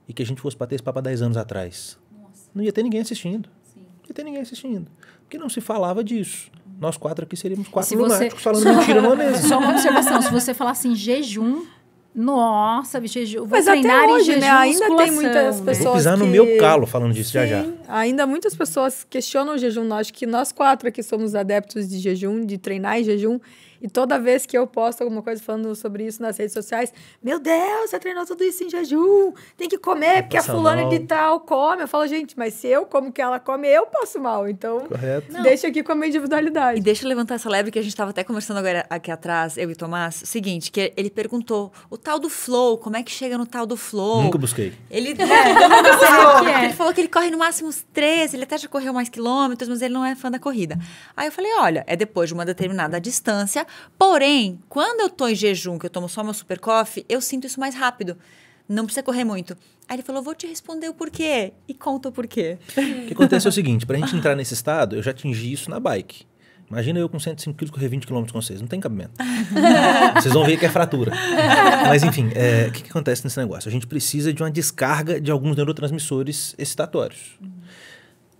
S4: e que a gente fosse bater esse papo há 10 anos atrás. Nossa. Não ia ter ninguém assistindo. Sim. Não ia ter ninguém assistindo. Porque não se falava disso. Nós quatro aqui seríamos quatro lunáticos você... falando mentira numa mesa. <laughs> Só uma observação. se você
S1: falar assim,
S3: jejum, nossa, jejum. Vou Mas treinar até hoje, em né, jejum, né? Ainda tem muitas
S1: pessoas. Vou pisar
S4: que... no meu calo falando disso Sim, já já.
S3: Ainda muitas pessoas questionam o jejum. Acho que nós quatro aqui somos adeptos de jejum, de treinar em jejum. E toda vez que eu posto alguma coisa falando sobre isso nas redes sociais, meu Deus, você treinou tudo isso em jejum, tem que comer, porque a fulana mal. de tal come. Eu falo, gente, mas se eu como que ela come, eu passo mal. Então,
S4: Correto.
S2: deixa aqui com a minha individualidade. E deixa eu levantar essa leve que a gente estava até conversando agora aqui atrás, eu e Tomás. O seguinte, que ele perguntou, o tal do flow, como é que chega no tal do flow? Nunca busquei. Ele, <laughs> é, nunca é. é. ele falou que ele corre no máximo uns 13, ele até já correu mais quilômetros, mas ele não é fã da corrida. Aí eu falei, olha, é depois de uma determinada distância, Porém, quando eu tô em jejum, que eu tomo só meu super coffee, eu sinto isso mais rápido. Não precisa correr muito. Aí ele falou, vou te responder o porquê. E conta o porquê. O que acontece é o seguinte, pra gente entrar
S4: nesse estado, eu já atingi isso na bike. Imagina eu com 105 quilos correr 20 km com vocês. Não tem cabimento. <laughs> vocês vão ver que é fratura. Mas, enfim, é, o que, que, acontece nesse negócio? A gente precisa de uma descarga de alguns neurotransmissores excitatórios uhum.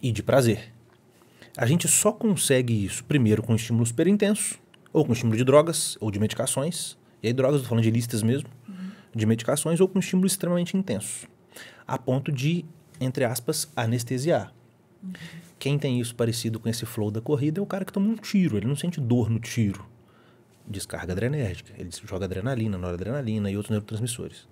S4: e de prazer. A gente só consegue isso, primeiro, com um estímulo super intenso, ou com estímulo de drogas ou de medicações, e aí drogas, estou falando de listas mesmo, uhum. de medicações ou com estímulo extremamente intenso, a ponto de, entre aspas, anestesiar. Uhum. Quem tem isso parecido com esse flow da corrida é o cara que toma um tiro, ele não sente dor no tiro. Descarga adrenérgica, ele joga adrenalina, noradrenalina e outros neurotransmissores.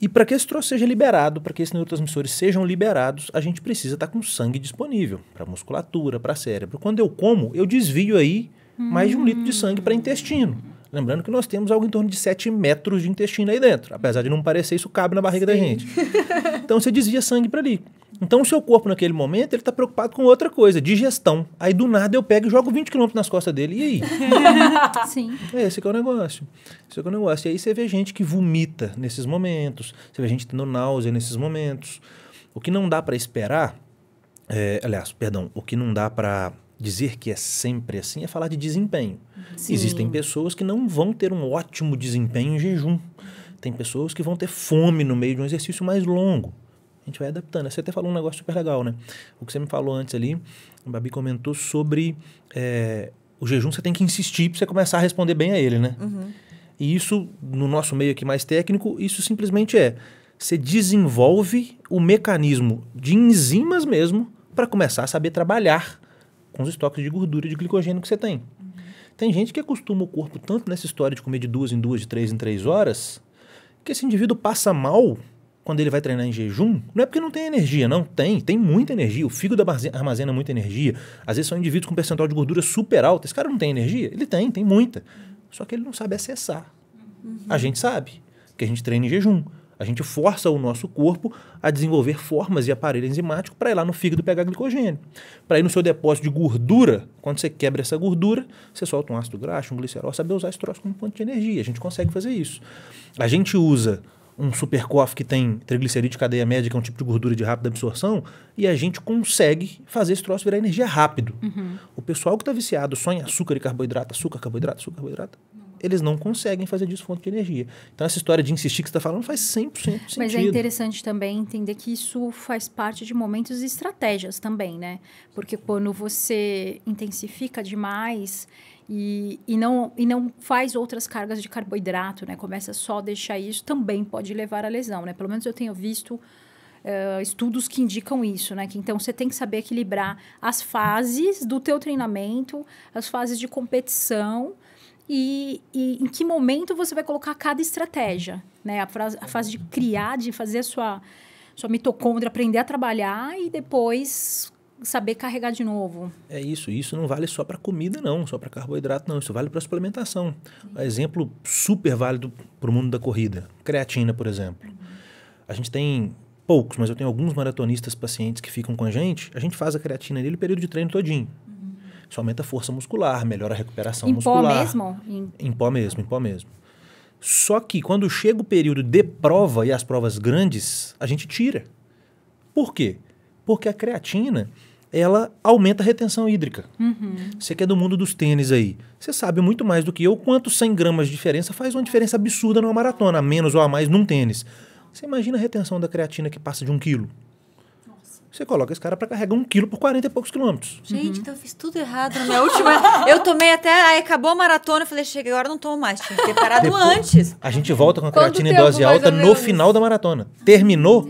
S4: E para que esse troço seja liberado, para que esses neurotransmissores sejam liberados, a gente precisa estar tá com sangue disponível para musculatura, para cérebro. Quando eu como, eu desvio aí mais de um litro de hum. sangue para intestino. Lembrando que nós temos algo em torno de 7 metros de intestino aí dentro. Apesar de não parecer, isso cabe na barriga Sim. da gente. <laughs> Então você desvia sangue para ali. Então o seu corpo naquele momento, ele está preocupado com outra coisa, digestão. Aí do nada eu pego e jogo 20 km nas costas dele. E aí?
S1: <laughs> Sim.
S4: É, esse é o negócio. Esse é o negócio. E aí você vê gente que vomita nesses momentos, você vê gente tendo náusea nesses momentos. O que não dá para esperar, é, aliás, perdão, o que não dá para Dizer que é sempre assim é falar de desempenho. Sim. Existem pessoas que não vão ter um ótimo desempenho em jejum. Tem pessoas que vão ter fome no meio de um exercício mais longo. A gente vai adaptando. Você até falou um negócio super legal, né? O que você me falou antes ali, o Babi comentou sobre é, o jejum, você tem que insistir para você começar a responder bem a ele, né? Uhum. E isso, no nosso meio aqui mais técnico, isso simplesmente é você desenvolve o mecanismo de enzimas mesmo para começar a saber trabalhar com os estoques de gordura e de glicogênio que você tem. Tem gente que acostuma o corpo tanto nessa história de comer de duas em duas, de três em três horas, que esse indivíduo passa mal quando ele vai treinar em jejum, não é porque não tem energia, não. Tem, tem muita energia. O fígado armazena muita energia. Às vezes são indivíduos com percentual de gordura super alto. Esse cara não tem energia? Ele tem, tem muita. Só que ele não sabe acessar. Uhum. A gente sabe, que a gente treina em jejum. A gente força o nosso corpo a desenvolver formas e aparelho enzimático para ir lá no fígado pegar glicogênio. Para ir no seu depósito de gordura, quando você quebra essa gordura, você solta um ácido graxo, um glicerol, saber usar esse troço como ponto de energia. A gente consegue fazer isso. A gente usa um supercoff que tem triglicerídeo de cadeia média, que é um tipo de gordura de rápida absorção, e a gente consegue fazer esse troço virar energia rápido. Uhum. O pessoal que está viciado só em açúcar e carboidrato, açúcar, carboidrato, açúcar, carboidrato, eles não conseguem fazer disso fonte de energia. Então, essa história de insistir que você está falando faz 100% sentido. Mas é
S1: interessante também entender que isso faz parte de momentos e estratégias também, né? Porque quando você intensifica demais e, e, não, e não faz outras cargas de carboidrato, né? Começa só a deixar isso, também pode levar à lesão, né? Pelo menos eu tenho visto uh, estudos que indicam isso, né? Que então você tem que saber equilibrar as fases do teu treinamento, as fases de competição e, e, em que momento você vai colocar cada estratégia, né? A, frase, a fase de criar, de fazer a sua, sua mitocôndria aprender a trabalhar e depois saber carregar de novo.
S4: É isso. Isso não vale só para comida, não, só para carboidrato, não. Isso vale para suplementação. Um exemplo super válido para o mundo da corrida: creatina, por exemplo. Uhum. A gente tem poucos, mas eu tenho alguns maratonistas pacientes que ficam com a gente. A gente faz a creatina nele o período de treino todinho. Isso aumenta a força muscular, melhora a recuperação em muscular. Pó mesmo? Em... em pó mesmo, em pó mesmo. Só que quando chega o período de prova e as provas grandes, a gente tira. Por quê? Porque a creatina ela aumenta a retenção hídrica. Uhum. Você que é do mundo dos tênis aí, você sabe muito mais do que eu quanto 100 gramas de diferença faz uma diferença absurda numa maratona, a menos ou a mais num tênis. Você imagina a retenção da creatina que passa de um quilo. Você coloca esse cara para carregar um quilo por 40 e poucos quilômetros. Gente, uhum.
S2: então eu fiz tudo errado na minha última. <laughs> eu tomei até. Aí acabou a maratona, eu falei, chega, agora não tomo mais. Tinha que ter parado Depois, antes.
S4: A gente volta com a Quanto creatina em dose alta no final da maratona. Terminou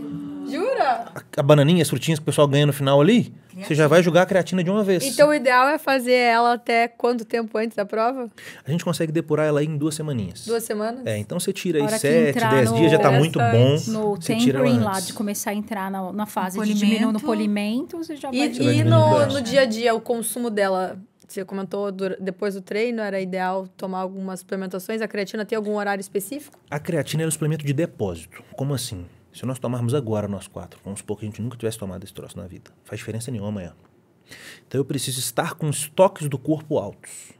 S4: a, a bananinha, as frutinhas que o pessoal ganha no final ali, você já vai jogar a creatina de uma vez. Então
S3: o ideal é fazer ela até quanto tempo antes da prova?
S4: A gente consegue depurar ela em duas semaninhas. Duas semanas? É, então você tira aí sete, dez dias, já tá muito bom. No você tira lá, de
S3: começar a entrar na, na
S1: fase de diminuir no polimento, você já vai... E, e no, no dia a
S3: dia, o consumo dela... Você comentou depois do treino, era ideal tomar algumas suplementações. A creatina tem algum horário específico?
S4: A creatina é um suplemento de depósito. Como assim? Se nós tomarmos agora nós quatro, vamos supor que a gente nunca tivesse tomado esse troço na vida, faz diferença nenhuma amanhã. Então eu preciso estar com estoques do corpo altos.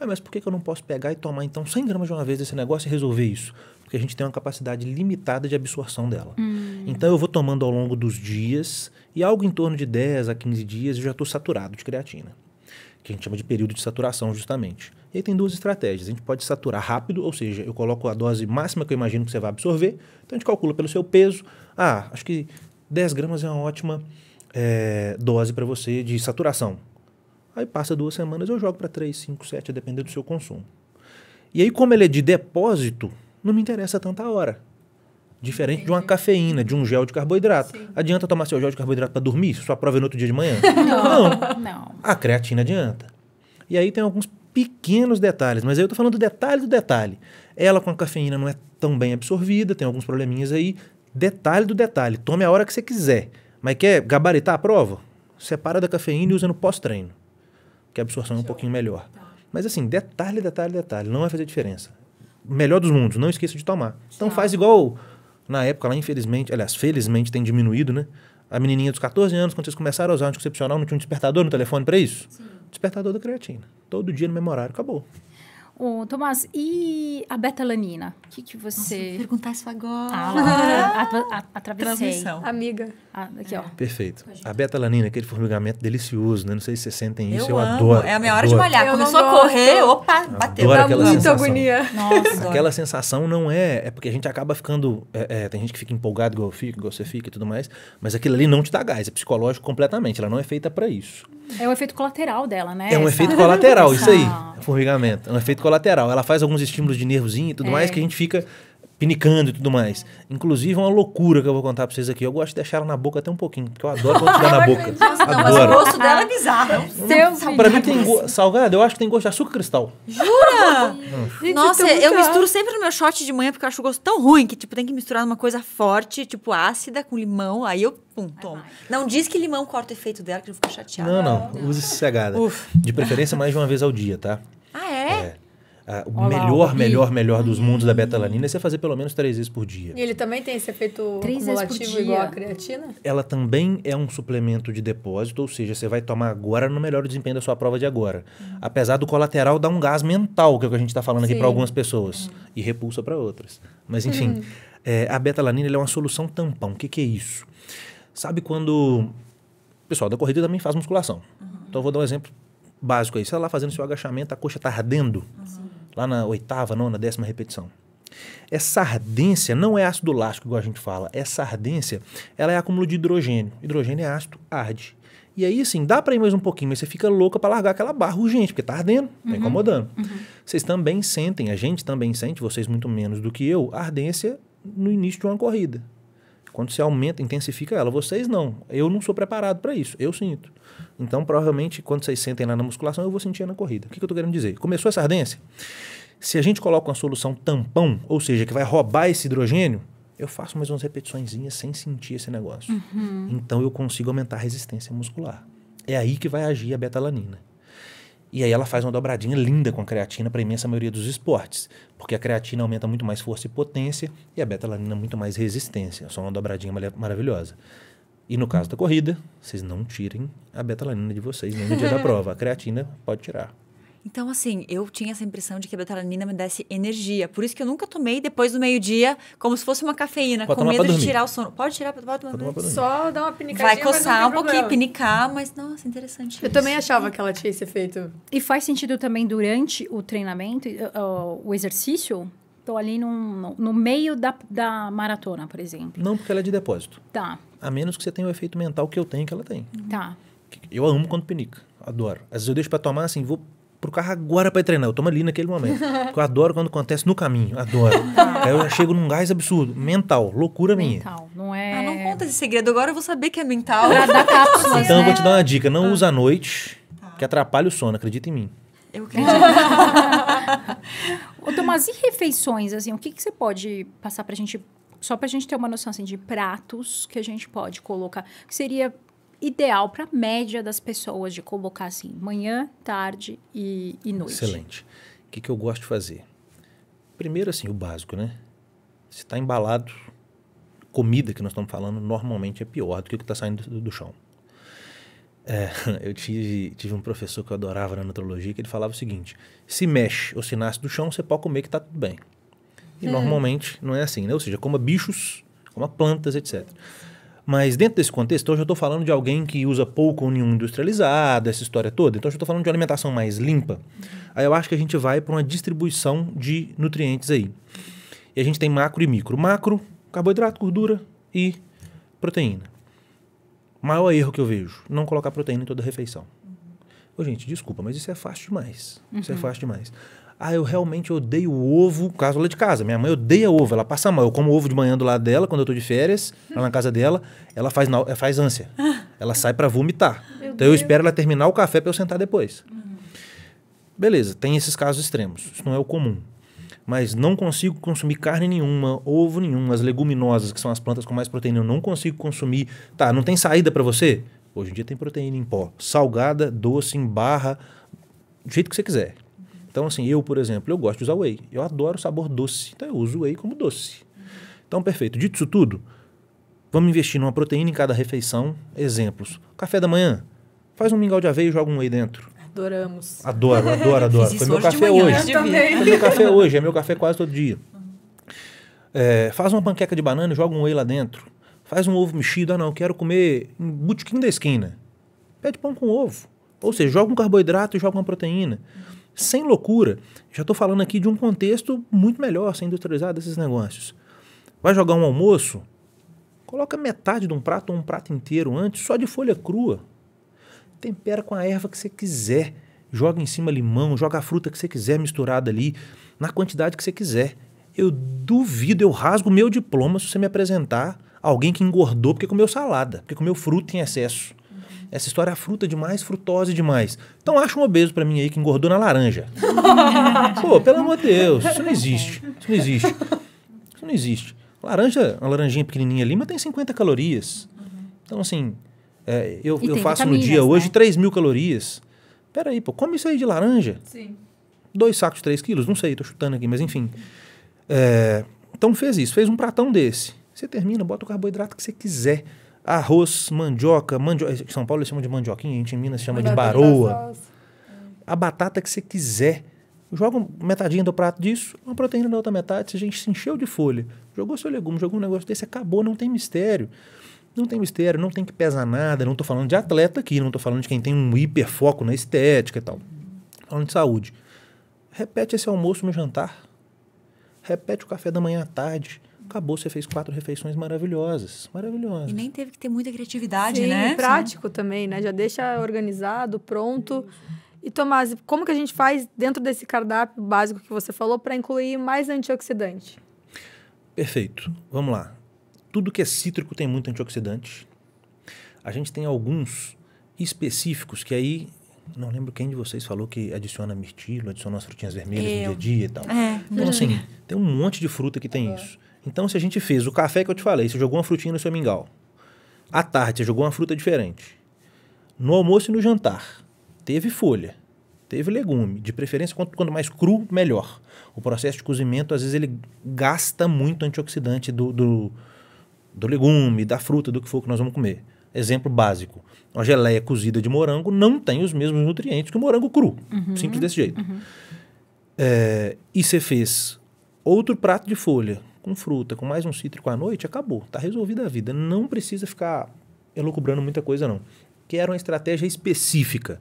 S4: Ué, mas por que, que eu não posso pegar e tomar então 100 gramas de uma vez desse negócio e resolver isso? Porque a gente tem uma capacidade limitada de absorção dela. Hum. Então eu vou tomando ao longo dos dias e algo em torno de 10 a 15 dias eu já estou saturado de creatina que a gente chama de período de saturação, justamente. E aí tem duas estratégias. A gente pode saturar rápido, ou seja, eu coloco a dose máxima que eu imagino que você vai absorver, então a gente calcula pelo seu peso. Ah, acho que 10 gramas é uma ótima é, dose para você de saturação. Aí passa duas semanas, eu jogo para 3, 5, 7, dependendo do seu consumo. E aí, como ele é de depósito, não me interessa tanta hora. Diferente de uma cafeína, de um gel de carboidrato. Sim. Adianta tomar seu gel de carboidrato para dormir? Sua prova é no outro dia de manhã? <laughs> Não. Não. A creatina adianta. E aí tem alguns pequenos detalhes, mas aí eu tô falando detalhe do detalhe. Ela com a cafeína não é tão bem absorvida, tem alguns probleminhas aí. Detalhe do detalhe. Tome a hora que você quiser. Mas quer gabaritar a prova? Separa da cafeína e usa no pós-treino. Que a absorção é um pouquinho melhor. Tá. Mas assim, detalhe, detalhe, detalhe. Não vai fazer diferença. Melhor dos mundos, não esqueça de tomar. Então faz igual na época, lá, infelizmente, aliás, felizmente tem diminuído, né? A menininha dos 14 anos, quando vocês começaram a usar anticoncepcional, não tinha um despertador no telefone para isso? Sim. Despertador da creatina. Todo dia no memorário, acabou.
S1: O Tomás, e a betalanina? O que, que você. Nossa, perguntar isso agora. Ah, <laughs> a, atravessei. Transmissão. Amiga. Ah, aqui, é. ó.
S4: Perfeito. A betalanina, é aquele formigamento delicioso, né? Não sei se vocês sentem isso, eu, eu adoro. É a minha hora adoro. de molhar. Eu Começou a correr, opa, bateu. Dá aquela muita sensação. agonia. Nossa. aquela sensação não é. É porque a gente acaba ficando. É, é, tem gente que fica empolgado, igual eu fico, igual você fica e tudo mais. Mas aquilo ali não te dá gás, é psicológico completamente. Ela não é feita para isso.
S1: É um efeito colateral dela, né? É um Essa... efeito colateral, isso aí. <laughs>
S4: É formigamento. É um efeito colateral. Ela faz alguns estímulos de nervozinho e tudo é. mais que a gente fica pinicando e tudo mais. Inclusive, uma loucura que eu vou contar pra vocês aqui. Eu gosto de deixar ela na boca até um pouquinho, porque eu adoro quando dá na boca. Não, adoro. Mas o gosto dela é bizarro. Seu pra mim tem salgado, eu acho que tem gosto de açúcar cristal.
S2: Jura? Hum. Nossa, é eu misturo sempre no meu shot de manhã, porque eu acho o gosto tão ruim que, tipo, tem que misturar uma coisa forte, tipo ácida, com limão. Aí eu, pum, tomo. Não diz que limão corta o efeito dela, que eu fico chateada. Não,
S4: não. Use cegada. De preferência, mais de uma vez ao dia, tá? Ah, é? É uh, o Olá, melhor, melhor, melhor dos mundos da betalanina é você fazer pelo menos três vezes por dia.
S3: E ele também tem esse efeito três acumulativo igual à creatina?
S4: Ela também é um suplemento de depósito, ou seja, você vai tomar agora no melhor desempenho da sua prova de agora. Uhum. Apesar do colateral dar um gás mental, que é o que a gente está falando Sim. aqui para algumas pessoas, uhum. e repulsa para outras. Mas enfim, uhum. é, a betalanina é uma solução tampão. O que, que é isso? Sabe quando... O pessoal da corrida também faz musculação. Uhum. Então, eu vou dar um exemplo básico aí. Você está lá fazendo seu agachamento, a coxa está ardendo. Uhum. Lá na oitava, nona, décima repetição. Essa ardência não é ácido lático, igual a gente fala. Essa ardência, ela é acúmulo de hidrogênio. Hidrogênio é ácido, arde. E aí, assim, dá para ir mais um pouquinho, mas você fica louca para largar aquela barra urgente, porque tá ardendo, tá uhum. tá incomodando. Uhum. Vocês também sentem, a gente também sente, vocês muito menos do que eu, ardência no início de uma corrida. Quando você aumenta, intensifica ela. Vocês não. Eu não sou preparado para isso. Eu sinto. Então, provavelmente, quando vocês sentem lá na musculação, eu vou sentir na corrida. O que, que eu estou querendo dizer? Começou essa ardência? Se a gente coloca uma solução tampão, ou seja, que vai roubar esse hidrogênio, eu faço mais umas repetiçõezinhas sem sentir esse negócio. Uhum. Então, eu consigo aumentar a resistência muscular. É aí que vai agir a betalanina. E aí ela faz uma dobradinha linda com a creatina para a imensa maioria dos esportes, porque a creatina aumenta muito mais força e potência e a beta alanina é muito mais resistência. É só uma dobradinha maravilhosa. E no caso da corrida, vocês não tirem a beta alanina de vocês nem no dia da <laughs> prova. A creatina pode tirar.
S2: Então, assim, eu tinha essa impressão de que a betalanina me desse energia. Por isso que eu nunca tomei depois do meio-dia, como se fosse uma cafeína, pode com medo de tirar o sono. Pode tirar, pode, pode, pode, Só dar uma pinicadinha. Vai coçar um pouquinho, pinicar, mas nossa, interessante. Eu isso. também achava que ela tinha esse efeito.
S1: E faz sentido também durante o treinamento, eh, eh, o exercício, estou ali no no meio da, da maratona, por exemplo.
S4: Não, porque ela é de depósito. Tá. A menos que você tenha o efeito mental que eu tenho que ela tem. Tá. Eu amo quando pinica. Adoro. Às vezes eu deixo para tomar assim, vou pro carro agora para treinar. Eu tomo ali naquele momento. <laughs> eu adoro quando acontece no caminho. Adoro. Tá. Aí eu chego num gás absurdo. Mental. Loucura minha.
S2: Mental. Não é... Ah, não conta esse segredo. Agora eu vou saber que é mental. <laughs> então eu vou né? te
S4: dar uma dica. Não ah. usa à noite, tá. que atrapalha o sono. Acredita em mim. Eu <laughs> acredito.
S1: Ô, Tomás, e refeições, assim? O que, que você pode passar pra gente só para a gente ter uma noção assim, de pratos que a gente pode colocar, que seria ideal para a média das pessoas de colocar assim, manhã, tarde e, e noite. Excelente.
S4: O que, que eu gosto de fazer? Primeiro, assim, o básico, né? Se está embalado, comida que nós estamos falando normalmente é pior do que o que está saindo do, do chão. É, <laughs> eu tive, tive um professor que eu adorava na nutrologia que ele falava o seguinte: se mexe ou se nasce do chão, você pode comer que está tudo bem.
S2: E é. normalmente
S4: não é assim, né? Ou seja, coma bichos, coma plantas, etc. Mas dentro desse contexto, então eu estou falando de alguém que usa pouco ou nenhum industrializado, essa história toda. Então, eu estou falando de alimentação mais limpa. Aí eu acho que a gente vai para uma distribuição de nutrientes aí. E a gente tem macro e micro. Macro, carboidrato, gordura e proteína. Maior erro que eu vejo, não colocar proteína em toda refeição. Ô, gente, desculpa, mas isso é fácil demais. Uhum. Isso é uhum. fácil demais. Ah, eu realmente odeio ovo, caso lá de casa. Minha mãe odeia ovo, ela passa mal. Eu como ovo de manhã do lado dela, quando eu tô de férias, lá na casa dela, ela faz, faz ânsia. <laughs> Ela sai para vomitar. Meu então Deus. eu espero ela terminar o café para eu sentar depois. Uhum. Beleza, tem esses casos extremos. Isso não é o comum. Mas não consigo consumir carne nenhuma, ovo nenhum, as leguminosas, que são as plantas com mais proteína, eu não consigo consumir. Tá, não tem saída para você? Hoje em dia tem proteína em pó, salgada, doce, em barra, do jeito que você quiser. Então, assim, eu, por exemplo, eu gosto de usar whey. Eu adoro o sabor doce. Então, eu uso whey como doce. Então, perfeito. Dito isso tudo, vamos investir numa proteína em cada refeição. Exemplos. Café da manhã. Faz um mingau de aveia e joga um whey dentro. Adoramos. Adoro, adoro, <laughs> adoro. Foi meu café hoje. Foi meu café hoje, é meu café quase todo dia. É, faz uma panqueca de banana e joga um whey lá dentro. Faz um ovo mexido. Ah, não, quero comer um botequim da esquina. Pede pão com ovo. Ou seja, joga um carboidrato e joga uma proteína. Uhum sem loucura. Já estou falando aqui de um contexto muito melhor, sem industrializar desses negócios. Vai jogar um almoço? Coloca metade de um prato ou um prato inteiro antes, só de folha crua. Tempera com a erva que você quiser. Joga em cima limão, joga a fruta que você quiser misturada ali, na quantidade que você quiser. Eu duvido, eu rasgo meu diploma se você me apresentar alguém que engordou porque comeu salada, porque comeu fruta em excesso. Essa história é a fruta demais, frutose demais. Então acha um obeso para mim aí que engordou na laranja.
S1: <laughs> Pô, pelo
S4: amor de Deus, isso não existe. Isso não existe. Isso não existe. Laranja, uma laranjinha pequenininha ali, mas tem 50 calorias. Então, assim, é, eu, eu faço no dia né? hoje 3 mil calorias. Peraí, pô, come isso aí de laranja. Sim. Dois sacos de 3 quilos, não sei, tô chutando aqui, mas enfim. É, então fez isso, fez um pratão desse. Você termina, bota o carboidrato que você quiser arroz, mandioca, mandioca. São Paulo chama de mandioquinha, a gente em Minas chama de baroa. A batata que você quiser. Joga metadinha do prato disso, uma proteína da outra metade, se a gente se encheu de folha, jogou seu legume, jogou um negócio desse, acabou, não tem mistério. Não tem mistério, não tem que pesar nada, não estou falando de atleta aqui, não estou falando de quem tem um hiperfoco na estética e tal. Tô falando de saúde. Repete esse almoço no jantar. Repete o café da manhã à tarde. Acabou, você fez quatro refeições maravilhosas. Maravilhosas. E nem teve que ter muita
S3: criatividade, Sim, né? prático Sim. também, né? Já deixa organizado, pronto. E Tomás, como que a gente faz dentro desse cardápio básico que você falou para incluir mais antioxidante?
S4: Perfeito. Vamos lá. Tudo que é cítrico tem muito antioxidante. A gente tem alguns específicos que aí não lembro quem de vocês falou que adiciona mirtilo, adiciona as frutinhas vermelhas Eu. no dia a dia e tal. É. Então, assim, tem um monte de fruta que tem é. isso. Então, se a gente fez o café que eu te falei, você jogou uma frutinha no seu mingau. À tarde, você jogou uma fruta diferente. No almoço e no jantar, teve folha, teve legume. De preferência, quanto, quanto mais cru, melhor. O processo de cozimento, às vezes, ele gasta muito antioxidante do, do, do legume, da fruta, do que for que nós vamos comer. Exemplo básico: uma geleia cozida de morango não tem os mesmos nutrientes que o morango cru. Uhum, simples desse jeito. Uhum. É, e você fez outro prato de folha com fruta, com mais um cítrico à noite, acabou. Está resolvida a vida. Não precisa ficar elucubrando muita coisa, não. Quer uma estratégia específica.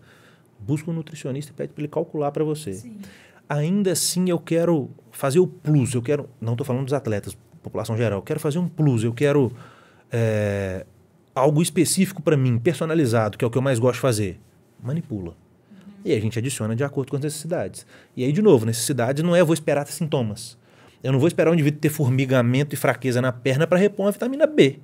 S4: Busca um nutricionista e pede para ele calcular para você. Sim. Ainda assim, eu quero fazer o plus. Eu quero. Não estou falando dos atletas, população geral. Eu quero fazer um plus. Eu quero. É, algo específico para mim, personalizado, que é o que eu mais gosto de fazer. Manipula. Uhum. E a gente adiciona de acordo com as necessidades. E aí, de novo, necessidade não é vou esperar sintomas. Eu não vou esperar o indivíduo ter formigamento e fraqueza na perna para repor a vitamina B.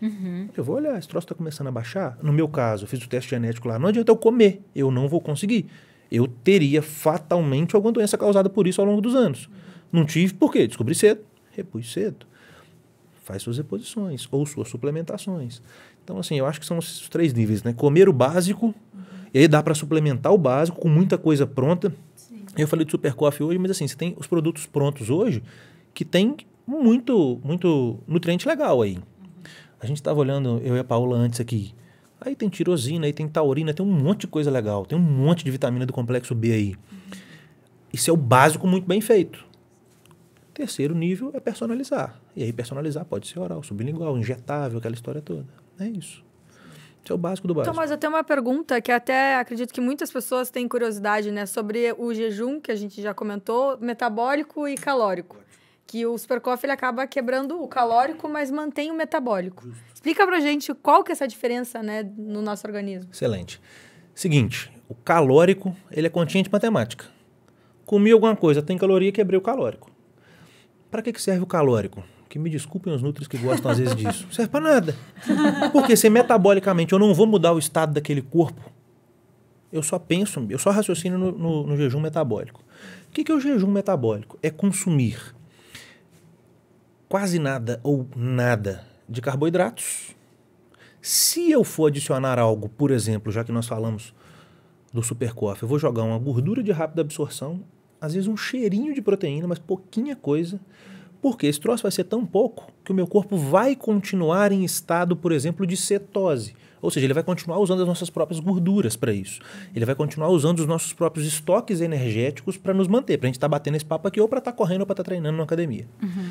S4: É. Uhum. Eu vou olhar, esse troço está começando a baixar. No meu caso, fiz o teste genético lá. Não adianta eu comer, eu não vou conseguir. Eu teria fatalmente alguma doença causada por isso ao longo dos anos. Não tive por quê? Descobri cedo, repus cedo. Faz suas reposições ou suas suplementações. Então, assim, eu acho que são os três níveis, né? Comer o básico, uhum. e aí dá para suplementar o básico com muita coisa pronta. Eu falei de Super Coffee hoje, mas assim, você tem os produtos prontos hoje que tem muito, muito nutriente legal aí. A gente estava olhando, eu e a Paula antes aqui. Aí tem tirosina, aí tem taurina, tem um monte de coisa legal. Tem um monte de vitamina do complexo B aí. Isso é o básico muito bem feito. Terceiro nível é personalizar. E aí personalizar pode ser oral, sublingual, injetável, aquela história toda. É isso. Isso é o básico do básico. Então,
S3: mas eu tenho uma pergunta que até acredito que muitas pessoas têm curiosidade, né? Sobre o jejum, que a gente já comentou, metabólico e calórico. Que o coffee ele acaba quebrando o calórico, mas mantém o metabólico. Justo. Explica pra gente qual que é essa diferença, né, no nosso organismo.
S4: Excelente. Seguinte, o calórico, ele é contínuo de matemática. Comi alguma coisa, tem caloria, quebrei o calórico. Para que, que serve o calórico? que me desculpem os nutris que gostam às vezes disso, não serve para nada. Porque se metabolicamente eu não vou mudar o estado daquele corpo, eu só penso, eu só raciocino no, no, no jejum metabólico. O que, que é o jejum metabólico? É consumir quase nada ou nada de carboidratos. Se eu for adicionar algo, por exemplo, já que nós falamos do super coffee, eu vou jogar uma gordura de rápida absorção, às vezes um cheirinho de proteína, mas pouquinha coisa porque esse troço vai ser tão pouco que o meu corpo vai continuar em estado, por exemplo, de cetose. Ou seja, ele vai continuar usando as nossas próprias gorduras para isso. Ele vai continuar usando os nossos próprios estoques energéticos para nos manter, para a gente estar tá batendo esse papo aqui, ou para estar tá correndo, ou para estar tá treinando na academia. Uhum.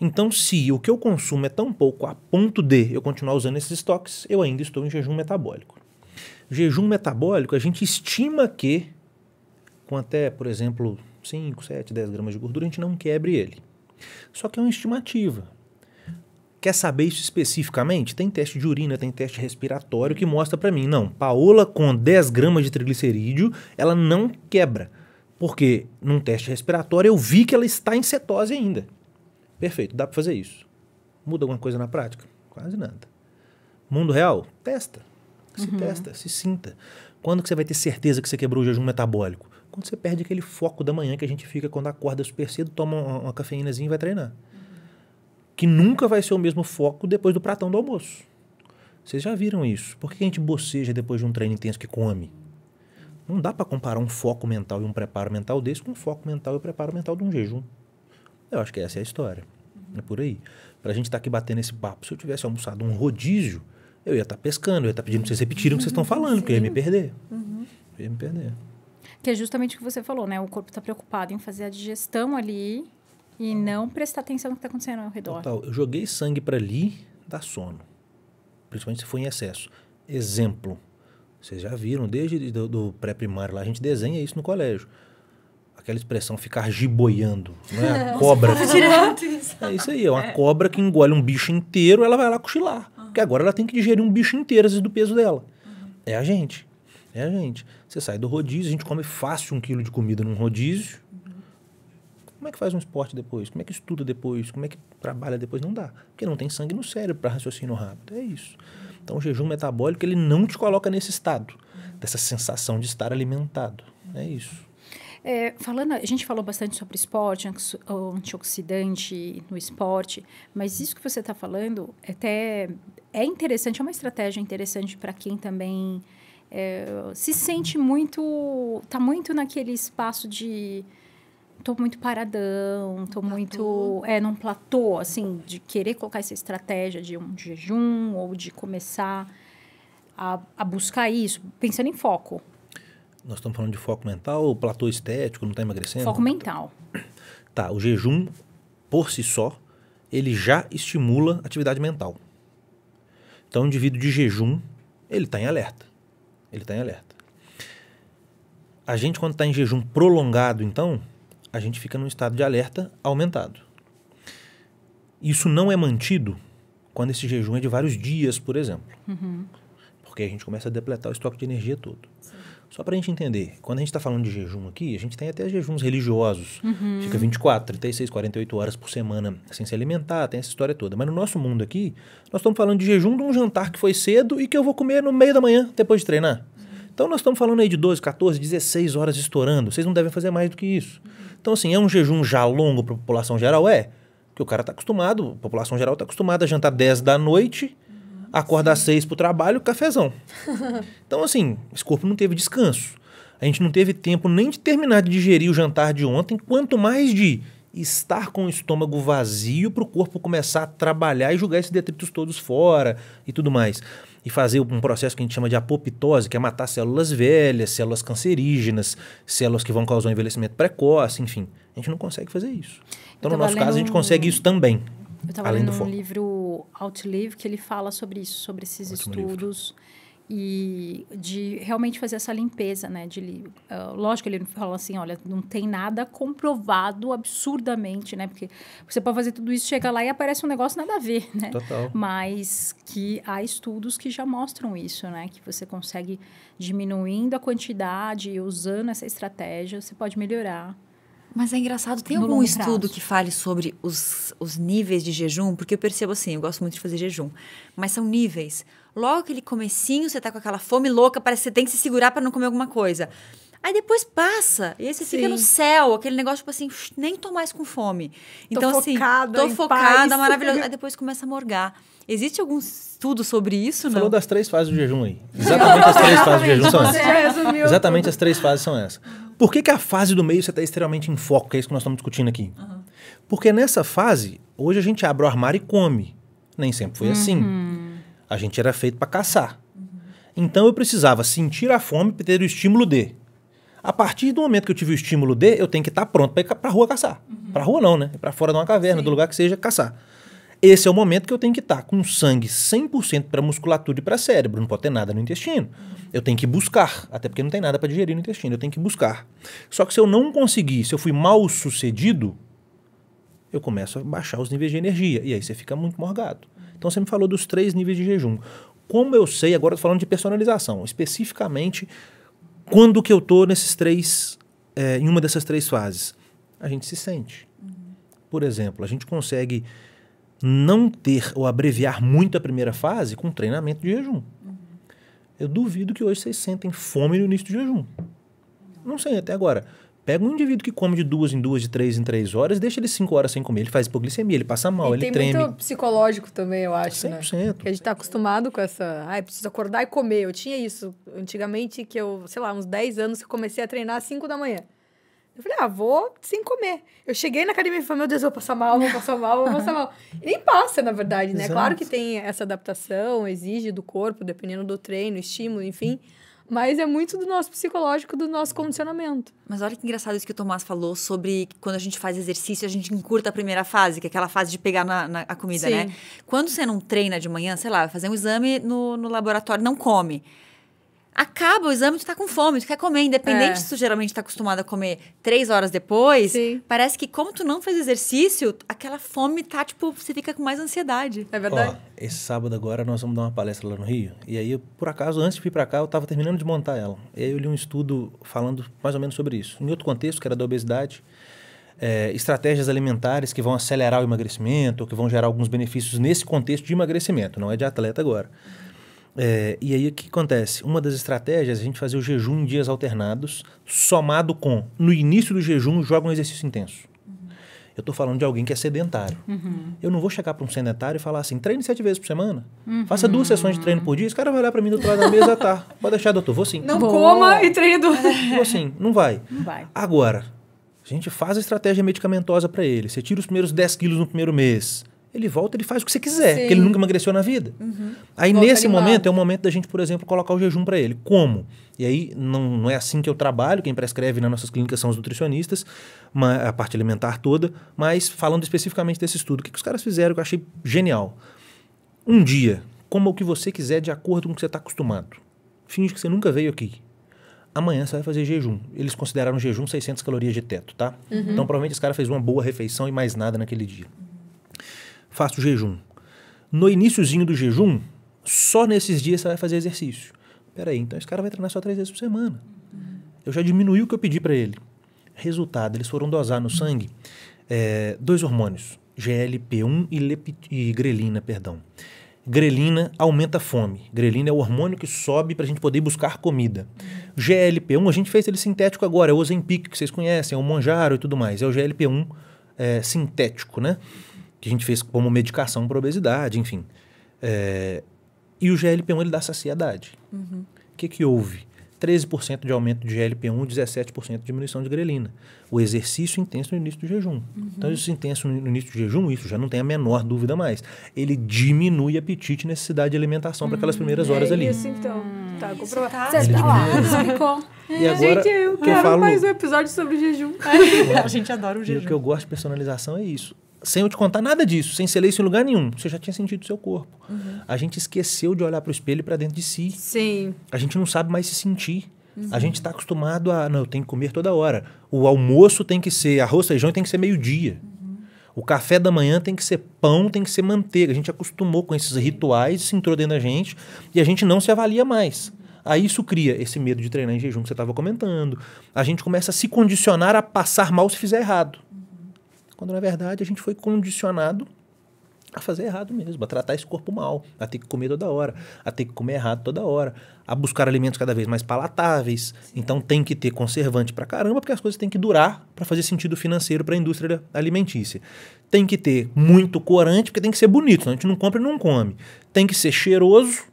S4: Então, se o que eu consumo é tão pouco a ponto de eu continuar usando esses estoques, eu ainda estou em jejum metabólico. jejum metabólico, a gente estima que, com até, por exemplo, 5, 7, 10 gramas de gordura, a gente não quebre ele. Só que é uma estimativa. Quer saber isso especificamente? Tem teste de urina, tem teste respiratório que mostra para mim. Não, Paola com 10 gramas de triglicerídeo, ela não quebra. Porque num teste respiratório eu vi que ela está em cetose ainda. Perfeito, dá para fazer isso. Muda alguma coisa na prática? Quase nada. Mundo real? Testa. Se uhum. testa, se sinta. Quando que você vai ter certeza que você quebrou o jejum metabólico? quando você perde aquele foco da manhã que a gente fica quando acorda super cedo, toma uma, uma e vai treinar. Que nunca vai ser o mesmo foco depois do pratão do almoço. Vocês já viram isso. Por que a gente boceja depois de um treino intenso que come? Não dá para comparar um foco mental e um preparo mental desse com um foco mental e um preparo mental de um jejum. Eu acho que essa é a história. É por aí. Para a gente estar tá aqui batendo esse papo, se eu tivesse almoçado um rodízio, eu ia estar tá pescando, eu ia estar tá pedindo para vocês repetirem o que vocês estão falando, porque eu ia me perder. Uhum. Eu ia me perder.
S1: Que é justamente o que você falou, né? O corpo está preocupado em fazer a digestão ali e tá. não prestar atenção no que está acontecendo ao redor.
S4: Total. Eu joguei sangue para ali, dá sono. Principalmente se for em excesso. Exemplo. Vocês já viram, desde do, do pré-primário lá, a gente desenha isso no colégio. Aquela expressão ficar giboiando, não é? <laughs> A cobra. é isso aí, é uma cobra que engole um bicho inteiro, ela vai lá cochilar. Uhum. Porque agora ela tem que digerir um bicho inteiro, às vezes, do peso dela. Uhum. É a gente. É, gente? Você sai do rodízio, a gente come fácil um quilo de comida num rodízio. Como é que faz um esporte depois? Como é que estuda depois? Como é que trabalha depois? Não dá. Porque não tem sangue no cérebro para raciocínio rápido. É isso. Então, o jejum metabólico, ele não te coloca nesse estado, dessa sensação de estar alimentado. É isso.
S1: É, falando, a gente falou bastante sobre esporte, antioxidante no esporte, mas isso que você está falando até é interessante, é uma estratégia interessante para quem também é, se sente muito. Tá muito naquele espaço de. Tô muito paradão, tô um muito. Platô. É, num platô, assim, de querer colocar essa estratégia de um jejum ou de começar a, a buscar isso, pensando em foco.
S4: Nós estamos falando de foco mental, platô estético, não está emagrecendo? Foco mental. Tá, o jejum, por si só, ele já estimula atividade mental. Então, o indivíduo de jejum, ele está em alerta. Ele está em alerta. A gente, quando está em jejum prolongado, então, a gente fica num estado de alerta aumentado. Isso não é mantido quando esse jejum é de vários dias, por exemplo. Uhum. Porque a gente começa a depletar o estoque de energia todo. Sim. Só para a gente entender, quando a gente está falando de jejum aqui, a gente tem até jejuns religiosos. Uhum. Fica 24, 36, 48 horas por semana sem se alimentar, tem essa história toda. Mas no nosso mundo aqui, nós estamos falando de jejum de um jantar que foi cedo e que eu vou comer no meio da manhã, depois de treinar. Então nós estamos falando aí de 12, 14, 16 horas estourando. Vocês não devem fazer mais do que isso. Então, assim, é um jejum já longo para a população geral? É. Porque o cara está acostumado, a população geral está acostumada a jantar 10 da noite acorda Sim. às seis pro trabalho, cafezão. <laughs> então, assim, esse corpo não teve descanso. A gente não teve tempo nem de terminar de digerir o jantar de ontem, quanto mais de estar com o estômago vazio para o corpo começar a trabalhar e jogar esses detritos todos fora e tudo mais. E fazer um processo que a gente chama de apoptose, que é matar células velhas, células cancerígenas, células que vão causar um envelhecimento precoce, enfim. A gente não consegue fazer isso. Então, no então, nosso caso, a gente consegue isso também. Eu estava lendo um
S1: livro Outlive que ele fala sobre isso, sobre esses Ótimo estudos livro. e de realmente fazer essa limpeza, né? De, uh, lógico, ele fala assim, olha, não tem nada comprovado absurdamente, né? Porque você pode fazer tudo isso, chega lá e aparece um negócio nada a ver, né? Total. Mas que há estudos que já mostram isso, né? Que você consegue diminuindo a quantidade, e usando essa estratégia, você pode melhorar mas é engraçado, tem algum estudo
S2: que fale sobre os, os níveis de jejum? Porque eu percebo assim, eu gosto muito de fazer jejum, mas são níveis. Logo aquele comecinho, você tá com aquela fome louca, parece que você tem que se segurar para não comer alguma coisa. Aí depois passa. E aí você Sim. fica no céu, aquele negócio, tipo assim, nem tô mais com fome. Então, tô assim, focada, tô focada, paz. maravilhosa. <laughs> Aí depois começa a morgar. Existe algum estudo sobre isso, não? Falou
S4: das três fases do jejum aí. <laughs> Exatamente as três fases do jejum são essas. Exatamente as três fases são essas. Por que, que a fase do meio você está extremamente em foco? Que é isso que nós estamos discutindo aqui. Uhum. Porque nessa fase, hoje a gente abre o armário e come. Nem sempre foi assim. uhum. assim. A gente era feito para caçar. Uhum. Então eu precisava sentir a fome para ter o estímulo de a partir do momento que eu tive o estímulo D, eu tenho que estar tá pronto para ir para rua caçar. Uhum. Para rua não, né? Para fora de uma caverna, Sim. do lugar que seja, caçar. Esse é o momento que eu tenho que estar tá com sangue 100% para musculatura e para cérebro. Não pode ter nada no intestino. Uhum. Eu tenho que buscar, até porque não tem nada para digerir no intestino. Eu tenho que buscar. Só que se eu não conseguir, se eu fui mal sucedido, eu começo a baixar os níveis de energia. E aí você fica muito morgado. Então você me falou dos três níveis de jejum. Como eu sei, agora falando de personalização, especificamente quando que eu tô nesses três, é, em uma dessas três fases? A gente se sente. Por exemplo, a gente consegue não ter ou abreviar muito a primeira fase com treinamento de jejum. Eu duvido que hoje vocês sentem fome no início do jejum. Não sei até agora. Pega um indivíduo que come de duas em duas, de três em três horas, deixa ele cinco horas sem comer. Ele faz hipoglicemia, ele passa mal, e ele tem treme. tem muito
S3: psicológico também, eu acho, 100%. né? Porque a gente tá acostumado com essa... Ai, preciso acordar e comer. Eu tinha isso antigamente, que eu, sei lá, uns 10 anos, que comecei a treinar às cinco da manhã. Eu falei, ah, vou sem comer. Eu cheguei na academia e falei, meu Deus, vou passar mal, vou passar mal, vou passar mal. E nem passa, na verdade, né? Exato. Claro que tem essa adaptação, exige do corpo, dependendo do treino, estímulo, enfim... Hum. Mas é muito do nosso psicológico, do nosso condicionamento.
S2: Mas olha que engraçado isso que o Tomás falou sobre quando a gente faz exercício, a gente encurta a primeira fase, que é aquela fase de pegar na, na a comida, Sim. né? Quando você não treina de manhã, sei lá, fazer um exame no, no laboratório, não come acaba o exame, tu tá com fome, tu quer comer, independente é. se tu geralmente tá acostumado a comer três horas depois, Sim. parece que como tu não fez exercício, aquela fome tá, tipo, você fica com mais ansiedade. É verdade? Ó,
S4: esse sábado agora nós vamos dar uma palestra lá no Rio, e aí, por acaso, antes de vir pra cá, eu tava terminando de montar ela. E aí eu li um estudo falando mais ou menos sobre isso. Em outro contexto, que era da obesidade, é, estratégias alimentares que vão acelerar o emagrecimento, ou que vão gerar alguns benefícios nesse contexto de emagrecimento, não é de atleta agora. É, e aí o que acontece? Uma das estratégias é a gente fazer o jejum em dias alternados, somado com, no início do jejum, joga um exercício intenso. Uhum. Eu estou falando de alguém que é sedentário. Uhum. Eu não vou chegar para um sedentário e falar assim: treine sete vezes por semana, uhum. faça duas sessões de treino por dia. Esse cara vai olhar para mim do outro lado da mesa, tá? Pode deixar, doutor, vou sim. Não coma e treine duas. Vou <laughs> sim, não vai. Não vai. Agora, a gente faz a estratégia medicamentosa para ele. Você tira os primeiros 10 quilos no primeiro mês ele volta ele faz o que você quiser, Sim. porque ele nunca emagreceu na vida. Uhum. Aí volta nesse animado. momento é o momento da gente, por exemplo, colocar o jejum para ele. Como? E aí não, não é assim que eu trabalho, quem prescreve nas nossas clínicas são os nutricionistas, uma, a parte alimentar toda, mas falando especificamente desse estudo, o que, que os caras fizeram que eu achei genial? Um dia, coma o que você quiser de acordo com o que você está acostumado. Finge que você nunca veio aqui amanhã você vai fazer jejum. Eles consideraram jejum 600 calorias de teto, tá? Uhum. Então, provavelmente esse cara fez uma boa refeição e mais nada naquele dia faço jejum. No iníciozinho do jejum, só nesses dias você vai fazer exercício. Peraí, então esse cara vai treinar só três vezes por semana. Eu já diminui o que eu pedi para ele. Resultado, eles foram dosar no sangue é, dois hormônios, GLP-1 e, e grelina, perdão. Grelina aumenta a fome. Grelina é o hormônio que sobe para a gente poder buscar comida. GLP-1, a gente fez ele sintético agora, é o Ozempic, que vocês conhecem, é o Monjaro e tudo mais. É o GLP-1 é, sintético, né? que a gente fez como medicação para obesidade, enfim. É, e o GLP-1 ele dá saciedade. Uhum. O uhum. que, que houve? 13% de aumento de GLP-1, 17% de diminuição de grelina. O exercício intenso no início do jejum. Uhum. Então, isso intenso no início do jejum, isso já não tem a menor dúvida mais. Ele diminui apetite e necessidade de alimentação uhum. para aquelas hum, primeiras horas é ali. Isso,
S3: então. Tá comprovado. Tá Você tá <laughs> explicou. E agora, gente, eu quero eu falo... mais um episódio sobre jejum. <laughs> É. a gente adora o jejum. E o que eu
S4: gosto de personalização é isso sem eu te contar nada disso, sem ser isso em lugar nenhum. Você já tinha sentido seu corpo. Uhum. A gente esqueceu de olhar para o espelho para dentro de si. Sim. A gente não sabe mais se sentir. Uhum. A gente está acostumado a, não, eu tenho que comer toda hora. O almoço tem que ser arroz, feijão tem que ser meio-dia. Uhum. O café da manhã tem que ser pão, tem que ser manteiga. A gente acostumou com esses rituais, se entrou dentro da gente e a gente não se avalia mais. Aí isso cria esse medo de treinar em jejum que você estava comentando. A gente começa a se condicionar a passar mal se fizer errado. Quando, na verdade, a gente foi condicionado a fazer errado mesmo, a tratar esse corpo mal, a ter que comer toda hora, a ter que comer errado toda hora, a buscar alimentos cada vez mais palatáveis. Então tem que ter conservante para caramba, porque as coisas têm que durar para fazer sentido financeiro para a indústria alimentícia. Tem que ter muito corante, porque tem que ser bonito, senão a gente não compra e não come. Tem que ser cheiroso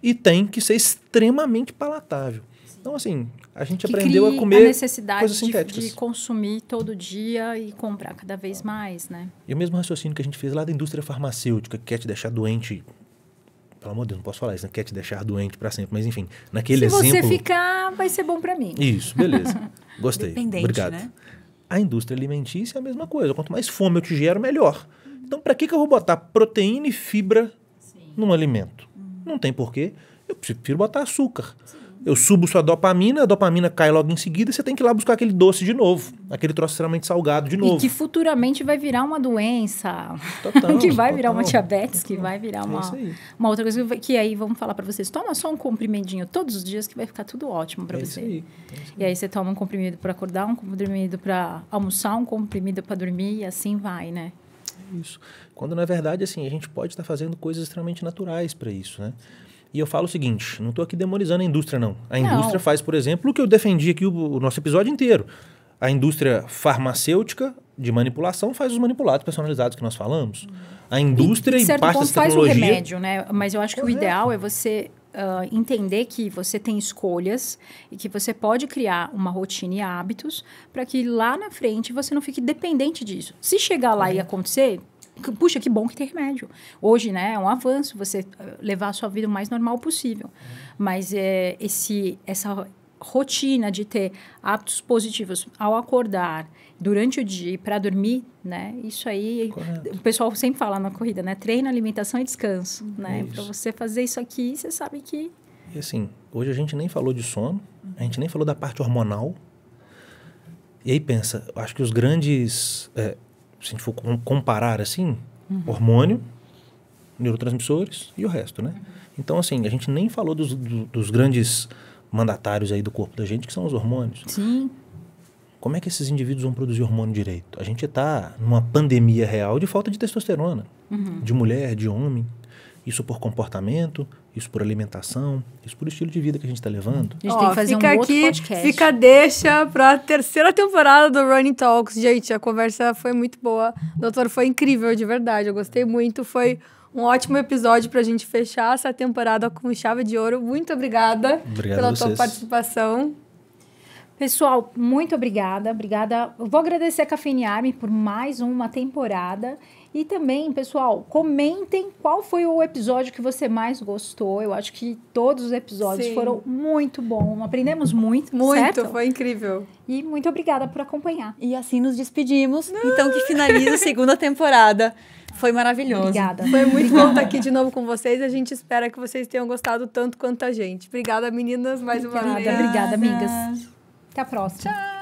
S4: e tem que ser extremamente palatável. Então, assim, a gente aprendeu a comer a necessidade
S1: coisas sintéticas. De, de consumir todo dia e comprar cada vez mais, né?
S4: E o mesmo raciocínio que a gente fez lá da indústria farmacêutica, que quer te deixar doente pelo amor de Deus, não posso falar isso, não né? quer te deixar doente para sempre, mas enfim, naquele Se exemplo. Se você
S1: ficar, vai ser bom para mim. Isso,
S4: beleza. <laughs> Gostei. Obrigado. Né? A indústria alimentícia é a mesma coisa. Quanto mais fome eu te gero, melhor. Então, para que, que eu vou botar proteína e fibra Sim. num alimento? Hum. Não tem porquê. Eu prefiro botar açúcar. Sim. Eu subo sua dopamina, a dopamina cai logo em seguida, você tem que ir lá buscar aquele doce de novo, aquele troço extremamente salgado de novo. E que
S1: futuramente vai virar uma doença, total, que vai total, virar uma diabetes, total. que vai virar uma, é uma outra coisa que, aí vamos falar para vocês. Toma só um comprimidinho todos os dias que vai ficar tudo ótimo para é você. Aí, é e aí você toma um comprimido para acordar, um comprimido para almoçar, um comprimido para dormir e assim vai, né?
S4: Isso. Quando na verdade assim, a gente pode estar tá fazendo coisas extremamente naturais para isso, né? E eu falo o seguinte: não estou aqui demonizando a indústria, não. A não. indústria faz, por exemplo, o que eu defendi aqui o, o nosso episódio inteiro. A indústria farmacêutica de manipulação faz os manipulados personalizados que nós falamos. A indústria e, de certo e parte ponto, faz o remédio,
S1: né? Mas eu acho Correto. que o ideal é você Uh, entender que você tem escolhas e que você pode criar uma rotina e hábitos para que lá na frente você não fique dependente disso. Se chegar lá uhum. e acontecer, puxa, que bom que tem remédio. Hoje, né, é um avanço você eh, levar a sua vida o mais normal possível. Mas é, esse, essa rotina de ter hábitos positivos ao acordar, durante o dia e para dormir, né? Isso aí, Correto. o pessoal sempre fala na corrida, né? Treino, alimentação e descanso, uhum. né? Para você fazer isso aqui, você sabe
S4: que... E assim, hoje a gente nem falou de sono, a gente nem falou da parte hormonal. E aí pensa, acho que os grandes... É, se a gente for comparar assim, uhum. hormônio, neurotransmissores e o resto, né? Então, assim, a gente nem falou dos, dos grandes mandatários aí do corpo da gente, que são os hormônios. Sim. Como é que esses indivíduos vão produzir hormônio direito? A gente está numa pandemia real de falta de testosterona, uhum. de mulher, de homem. Isso por comportamento, isso por alimentação, isso por estilo de vida que a gente está levando. A gente tem que fazer fica um outro podcast. Fica
S3: deixa para a terceira temporada do Running Talks. Gente, a conversa foi muito boa. doutor, foi incrível, de verdade. Eu gostei muito. Foi um ótimo episódio para a gente fechar essa temporada com chave de ouro. Muito obrigada Obrigado pela tua participação. Pessoal, muito
S1: obrigada. Obrigada. Eu vou agradecer a Cafeine Army por mais uma temporada. E também, pessoal, comentem qual foi o episódio que você mais gostou. Eu acho que todos os episódios Sim. foram muito bons. Aprendemos muito, Muito, certo? foi
S3: incrível. E muito obrigada por acompanhar. E assim nos despedimos. Não.
S1: Então que finaliza a segunda
S2: temporada. Foi maravilhoso. Obrigada. Foi muito obrigada. bom estar aqui
S3: de novo com vocês. A gente espera que vocês tenham gostado tanto quanto a gente. Obrigada, meninas, mais obrigada, uma vez. Obrigada, amigas. Até a próxima. Tchau.